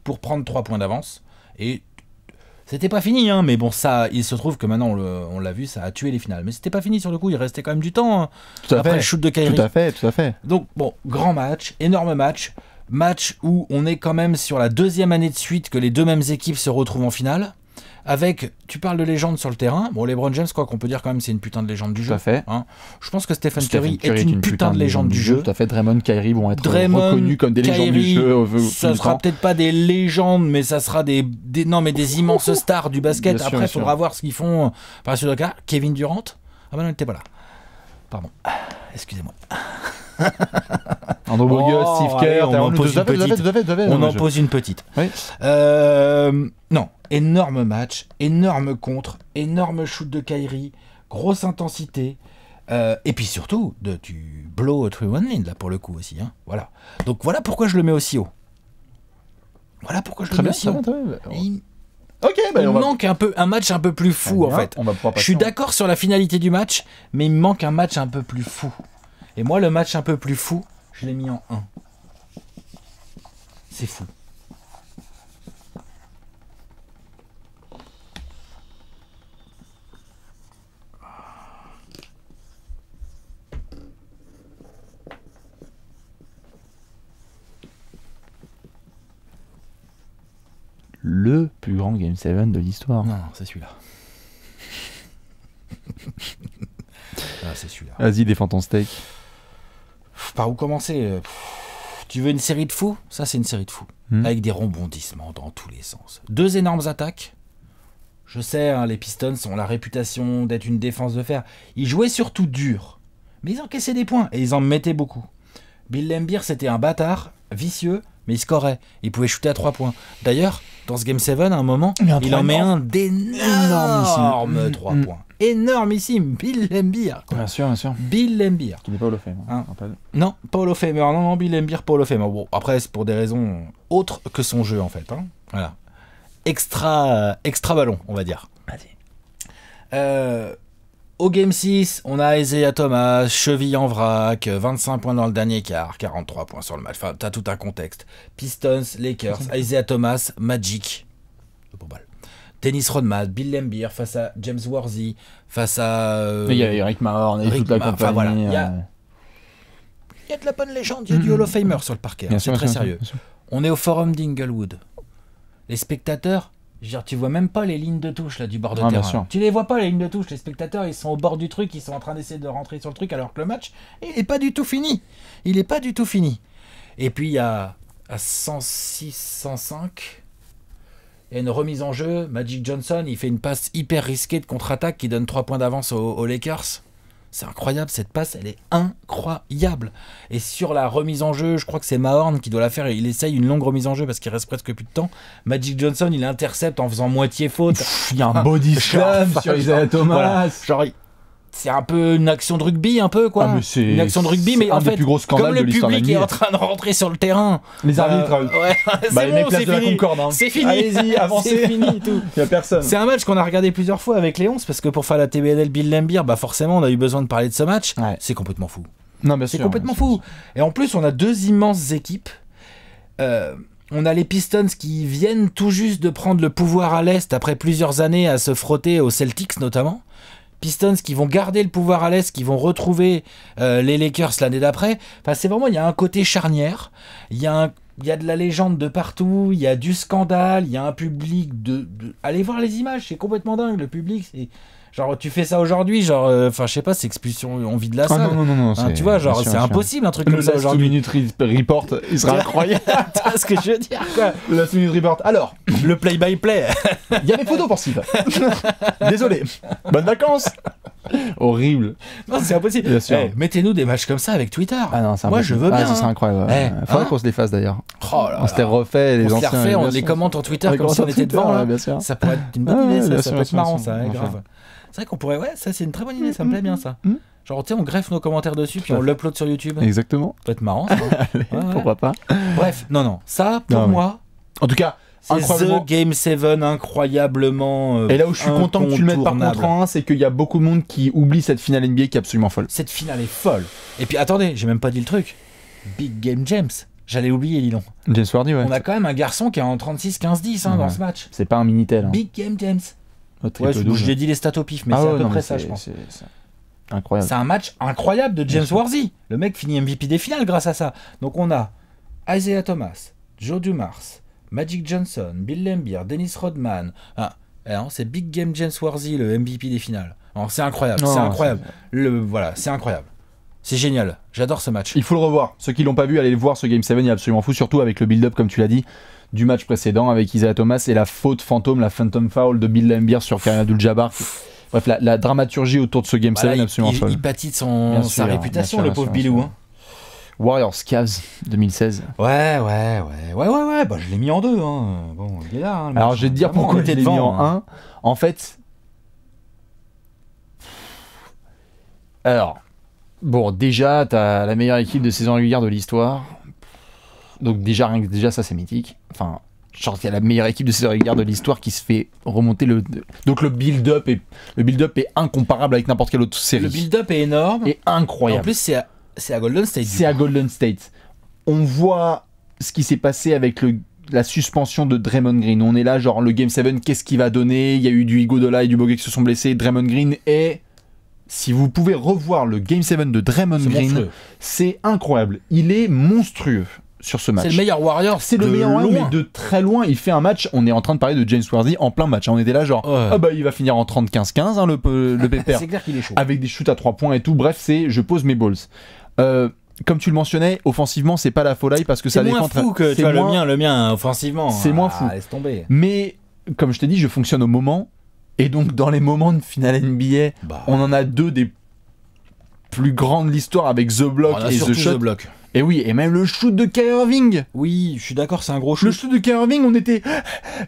pour prendre trois points d'avance. Et c'était pas fini, hein, mais bon, ça, il se trouve que maintenant, on l'a vu, ça a tué les finales. Mais c'était pas fini sur le coup, il restait quand même du temps hein, après le shoot de Kyrie. Tout à fait, tout à fait. Donc, bon, grand match, énorme match, match où on est quand même sur la deuxième année de suite que les deux mêmes équipes se retrouvent en finale avec, tu parles de légende sur le terrain. Bon, LeBron James, quoi qu'on peut dire quand même, c'est une putain de légende du jeu. Tout à fait. Hein. Je pense que Stephen, Curry, est une, putain, de légende du jeu. Tout à fait. Draymond, Kyrie vont être reconnus comme des légendes du jeu. Ce euh, ça sera peut-être pas des légendes, mais ça sera des, non, mais des immenses stars du basket. Après, il faudra voir ce qu'ils font. Euh, par exemple, cas, Kevin Durant. Ah bah non, il était pas là. Pardon. Ah, excusez-moi. Andrew Bogus, oh, Steve on, on en pose une petite. Oui. Euh, non, Énorme match, énorme contre, énorme shoot de Kyrie, grosse intensité. Euh, et puis surtout, de, tu blow a 3 1 là pour le coup aussi. Hein. Voilà. Donc voilà pourquoi je le mets aussi haut. Voilà pourquoi je le mets aussi haut. Il... Ok, ben, il manque un, peu, un match un peu plus fou en fait. je suis d'accord sur la finalité du match, mais il me manque un match un peu plus fou. Et moi, le match un peu plus fou, je l'ai mis en 1. C'est fou. le plus grand Game 7 de l'histoire. Non, c'est celui-là. ah, c'est celui-là. Vas-y, défends ton steak. Par où commencer euh, Tu veux une série de fous Ça, c'est une série de fous. Hmm. Avec des rebondissements dans tous les sens. Deux énormes attaques. Je sais, hein, les Pistons ont la réputation d'être une défense de fer. Ils jouaient surtout dur. Mais ils encaissaient des points et ils en mettaient beaucoup. Bill Lembir, c'était un bâtard, vicieux, mais il scorait. Il pouvait shooter à 3 points. D'ailleurs, dans ce Game 7, à un moment, il, en met un d'énorme 3 mm. points. Énormissime, Bill Lembir Bien sûr, bien sûr. Bill Lember. Qui n'est pas Hall of Non, pas Hall of Non, non, Bill Embier, pas Hall of Fame. Bon, après, c'est pour des raisons autres que son jeu, en fait. Hein. Voilà. Extra, euh, extra ballon, on va dire. Vas-y. Euh, au Game 6, on a Isaiah Thomas, cheville en vrac, 25 points dans le dernier quart, 43 points sur le match. Enfin, t'as tout un contexte. Pistons, Lakers, Isaiah Thomas, Magic. Bon balle. Dennis Rodman, Bill Lambier face à James Worthy, face à. Euh, il y a Eric Mahorn et toute la compagnie. Euh. il, y a, de la bonne légende, il y a du mm. Hall of Famer sur le parquet. Hein, c'est très sérieux. on est au Forum d'Inglewood. Les spectateurs, je tu vois même pas les lignes de touche là du bord de ah, terrain. Tu ne Tu les vois pas les lignes de touche. Les spectateurs, ils sont au bord du truc, ils sont en train d'essayer de rentrer sur le truc, alors que le match, n'est est pas du tout fini. Il est pas du tout fini. Et puis à, à 106, 105, il y a une remise en jeu. Magic Johnson, il fait une passe hyper risquée de contre-attaque qui donne 3 points d'avance aux Lakers. C'est incroyable, cette passe, elle est incroyable. Et sur la remise en jeu, je crois que c'est Mahorn qui doit la faire. Il essaye une longue remise en jeu parce qu'il reste presque plus de temps. Magic Johnson, il intercepte en faisant moitié faute. Il y a un body slam sur Isaiah Thomas c'est un peu une action de rugby un peu quoi ah, une action de rugby mais en fait plus gros comme le public est en train de rentrer sur le terrain les arbitres euh, euh, ouais, bah, c'est c'est fini hein. c'est fini allez-y fini tout a personne c'est un match qu'on a regardé plusieurs fois avec Léonce parce que pour faire la TBL Bill Lambier bah forcément on a eu besoin de parler de ce match c'est complètement fou non mais c'est complètement fou et en plus on a deux immenses équipes euh, on a les Pistons qui viennent tout juste de prendre le pouvoir à l'Est après plusieurs années à se frotter aux Celtics notamment. Pistons qui vont garder le pouvoir à l'Est, qui vont retrouver euh, les Lakers l'année d'après. Enfin, c'est vraiment, il y a un côté charnière, il y a de la légende de partout, il y a du scandale, il y a un public de, de... Allez voir les images, c'est complètement dingue, le public, c'est... Genre, tu fais ça aujourd'hui, genre, euh, enfin, je sais pas, c'est expulsion, on de la ah, salle. Ah non, non, non, hein, tu vois, genre, c'est impossible un truc comme ça aujourd'hui. minute report, il sera incroyable. tu vois ce que je veux dire, quoi. Le minute report. Alors, le play-by-play. Il y y avait photos pour Steve. Désolé. Bonnes vacances. Horrible. Non, c'est impossible. Hey, eh, Mettez-nous des matchs comme ça avec Twitter. Ah Moi, je veux ah, bien. ça hein. incroyable. Hey, eh, Faudrait hein. qu'on se les fasse d'ailleurs. Oh on s'était refait les on anciens. Les refait, on les commente en Twitter comme si on était devant. Hein. Ça pourrait être une bonne idée. ça, peut être marrant, ça. Grave. C'est vrai qu'on pourrait. Ouais, ça, c'est une très bonne idée. Ça me mm, plaît bien, mm, ça. Mm, Genre, tu sais, on greffe nos commentaires dessus, puis on l'upload sur YouTube. Exactement. Ça peut être marrant, ça. Hein. pourquoi pas Bref, non, non. Ça, pour moi. En tout cas. C'est Game 7 incroyablement. Euh, et là où je suis content que tu le mettes par contre en 1, c'est qu'il y a beaucoup de monde qui oublie cette finale NBA qui est absolument folle. Cette finale est folle. Et puis attendez, j'ai même pas dit le truc. Big Game James. J'allais oublier Lilon. James Wardy, ouais. On a quand même un garçon qui est en 36-15-10 hein, dans ce match. C'est pas un Minitel. Hein. Big Game James. Ah, ouais, je, dit les stats au pif, mais ah c'est à peu près ça, je pense. C'est un match incroyable de James Worthy. Le mec finit MVP des finales grâce à ça. Donc on a Isaiah Thomas, Joe Dumars, Magic Johnson, Bill Lambier, Dennis Rodman. Ah, eh, hein, c'est Big Game James Worthy, le MVP des finales. C'est incroyable, c'est incroyable. Le, voilà, c'est incroyable. C'est génial, j'adore ce match. Il faut le revoir. Ceux qui l'ont pas vu, allez le voir, ce Game 7 il est absolument fou, surtout avec le build-up comme tu l'as dit du match précédent avec Isaiah Thomas et la faute fantôme, la phantom foul de Bill Lambier sur Karim Abdul-Jabbar. Bref, la, dramaturgie autour de ce game 7 absolument il, il, pâtit de sa réputation, le pauvre Bilou. Hein. Warriors Cavs 2016. Ouais, ouais, ouais, ouais, ouais, ouais. Bah, je l'ai mis en deux. Hein. Bon, il est là. Hein, alors, je vais te dire hein, pourquoi tu l'as mis en hein. un. En fait, alors, bon, déjà, t'as la meilleure équipe de saison régulière de l'histoire. Donc déjà, rien déjà ça c'est mythique. Enfin, genre il y a la meilleure équipe de saison régulière de l'histoire qui se fait remonter le donc le build up est le build up est incomparable avec n'importe quelle autre série. Le build up est énorme et incroyable. En plus c'est à, Golden State. C'est à Golden State. On voit ce qui s'est passé avec la suspension de Draymond Green. On est là genre le game 7 qu'est-ce qu'il va donner Il y a eu du Dola et du Boguet qui se sont blessés, Draymond Green est si vous pouvez revoir le Game 7 de Draymond Green, c'est incroyable. Il est monstrueux sur ce match. C'est le meilleur Warrior. C'est le meilleur mais de très loin. Il fait un match. On est en train de parler de James Worthy en plein match. Hein. On était là, genre, ah bah il va finir en 30-15-15, hein, le, le c'est clair qu'il est chaud. Avec des shoots à 3 points et tout. Bref, c'est je pose mes balls. Euh, comme tu le mentionnais, offensivement, c'est pas la folie parce que ça C'est moins fou que le mien, le mien, offensivement. C'est moins ah, fou. Laisse tomber. Mais comme je t'ai dit, je fonctionne au moment. Et donc, dans les moments de finale NBA, on en a deux des plus grandes de l'histoire avec The Block et The Shot. Et eh oui, et même le shoot de Kyrie Irving. Oui, je suis d'accord, c'est un gros shoot. Le shoot de Kyrie Irving, on était,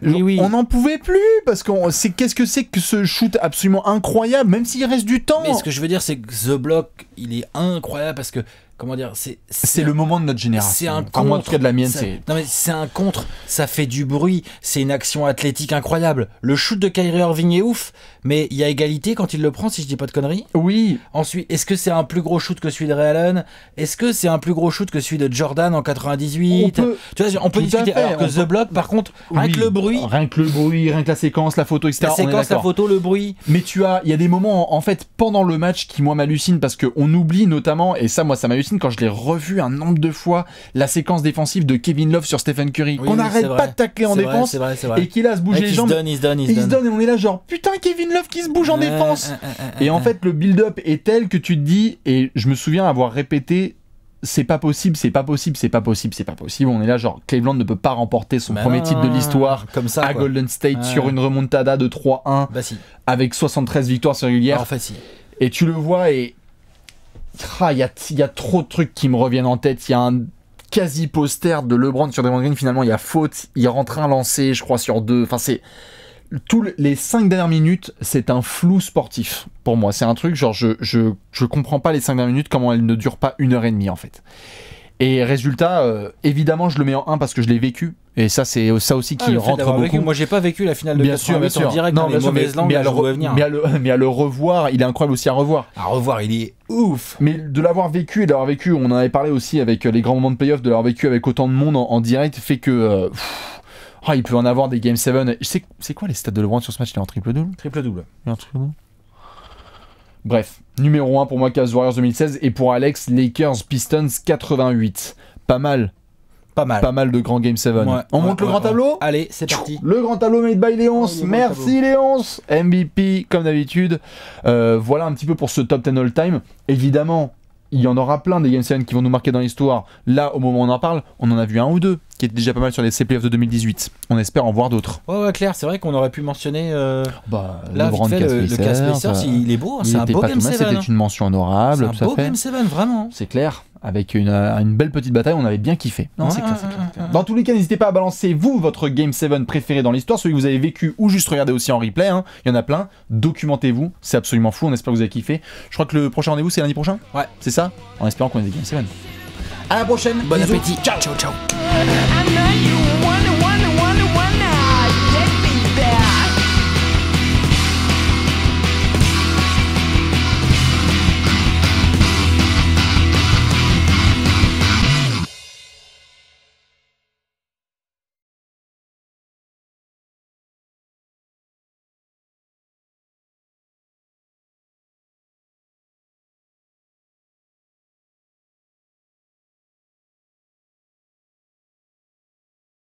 on n'en pouvait plus parce qu'on c'est qu'est-ce que c'est que ce shoot absolument incroyable, même s'il reste du temps. Mais ce que je veux dire, c'est que The Block, il est incroyable parce que comment dire, c'est c'est le moment de notre génération. C'est un contre. de la mienne, c'est. Non mais c'est un contre. Ça fait du bruit. C'est une action athlétique incroyable. Le shoot de Kyrie Irving est ouf mais il y a égalité quand il le prend, si je dis pas de conneries. Oui. Ensuite, est-ce que c'est un plus gros shoot que celui de Ray Allen Est-ce que c'est un plus gros shoot que celui de Jordan en 98 on peut, Tu vois, on peut discuter. que The Block, par contre, rien que le bruit. Rien que le bruit, rien que la séquence, la photo, etc. La séquence, la photo, le bruit. Mais tu as, il y a des moments, en fait, pendant le match qui, moi, m'hallucine parce qu'on oublie notamment, et ça, moi, ça m'hallucine quand je l'ai revu un nombre de fois, la séquence défensive de Kevin Love sur Stephen Curry. on n'arrête pas de tacler en défense. et qu'il a se bouger les jambes. Il se donne, il se donne, on est là, genre, putain, Kevin qui se bouge en défense. et en fait, le build-up est tel que tu te dis, et je me souviens avoir répété c'est pas possible, c'est pas possible, c'est pas possible, c'est pas possible. On est là, genre, Cleveland ne peut pas remporter son bah premier titre de l'histoire comme ça à Golden State sur une remontada de 3-1 bah avec 73 victoires régulières. Ah, en Et tu le vois et ah, il y, a, trop de trucs qui me reviennent en tête. Il y a un quasi poster de LeBron sur Draymond Green. Finalement, il y a faute. Il rentre un lancé, je crois, sur deux. Enfin, c'est tous les cinq dernières minutes, c'est un flou sportif pour moi. C'est un truc, genre, je, je, comprends pas les cinq dernières minutes, comment elles ne durent pas une heure et demie, en fait. Et résultat, euh, évidemment, je le mets en 1 parce que je l'ai vécu. Et ça, c'est ça aussi ah, qui rentre beaucoup. Moi, j'ai pas vécu la finale de bien sûr, en direct dans les mais, à, le mais, à le, revoir, il est incroyable aussi à revoir. À revoir, il est ouf. Mais de l'avoir vécu et d'avoir vécu, on en avait parlé aussi avec euh, les grands moments de playoff, de l'avoir vécu avec autant de monde en, direct, fait que. Euh, ah, il peut en avoir des Game 7. C'est quoi les stats de LeBron sur ce match Il est en triple-double Triple-double. en triple-double Bref, numéro 1 pour moi Cavs Warriors 2016 et pour Alex Lakers Pistons 88. Pas mal. Pas mal. Pas mal de grands Game 7. On monte le grand tableau Allez, c'est parti. Le grand tableau made by Léonce. Merci Léonce. MVP comme d'habitude. Euh, voilà un petit peu pour ce top 10 all time. Évidemment, il y en aura plein des Game 7 qui vont nous marquer dans l'histoire. Là, au moment où on en parle, on en a vu un ou deux qui était déjà pas mal sur les c playoffs de 2018. On espère en voir d'autres. Ouais, ouais, clair, c'est vrai qu'on aurait pu mentionner. Euh, bah, là, le, fait, le, le il est beau, hein, c'est un beau Game 7. C'était hein. une mention honorable. C'est un beau Game 7, vraiment. Hein. C'est clair. Avec euh, une, belle petite bataille, on avait bien kiffé. Non, c'est clair, Dans tous les cas, n'hésitez pas à balancer, vous, votre Game 7 préféré dans l'histoire, celui que vous avez vécu ou juste regardez aussi en replay. Il y en a plein. Documentez-vous, c'est absolument fou. On espère que vous avez kiffé. Je crois que le prochain rendez-vous, c'est lundi prochain. Ouais. C'est ça En espérant qu'on ait des Game 7. A la prochaine. Bon appétit. Ciao, ciao, ciao.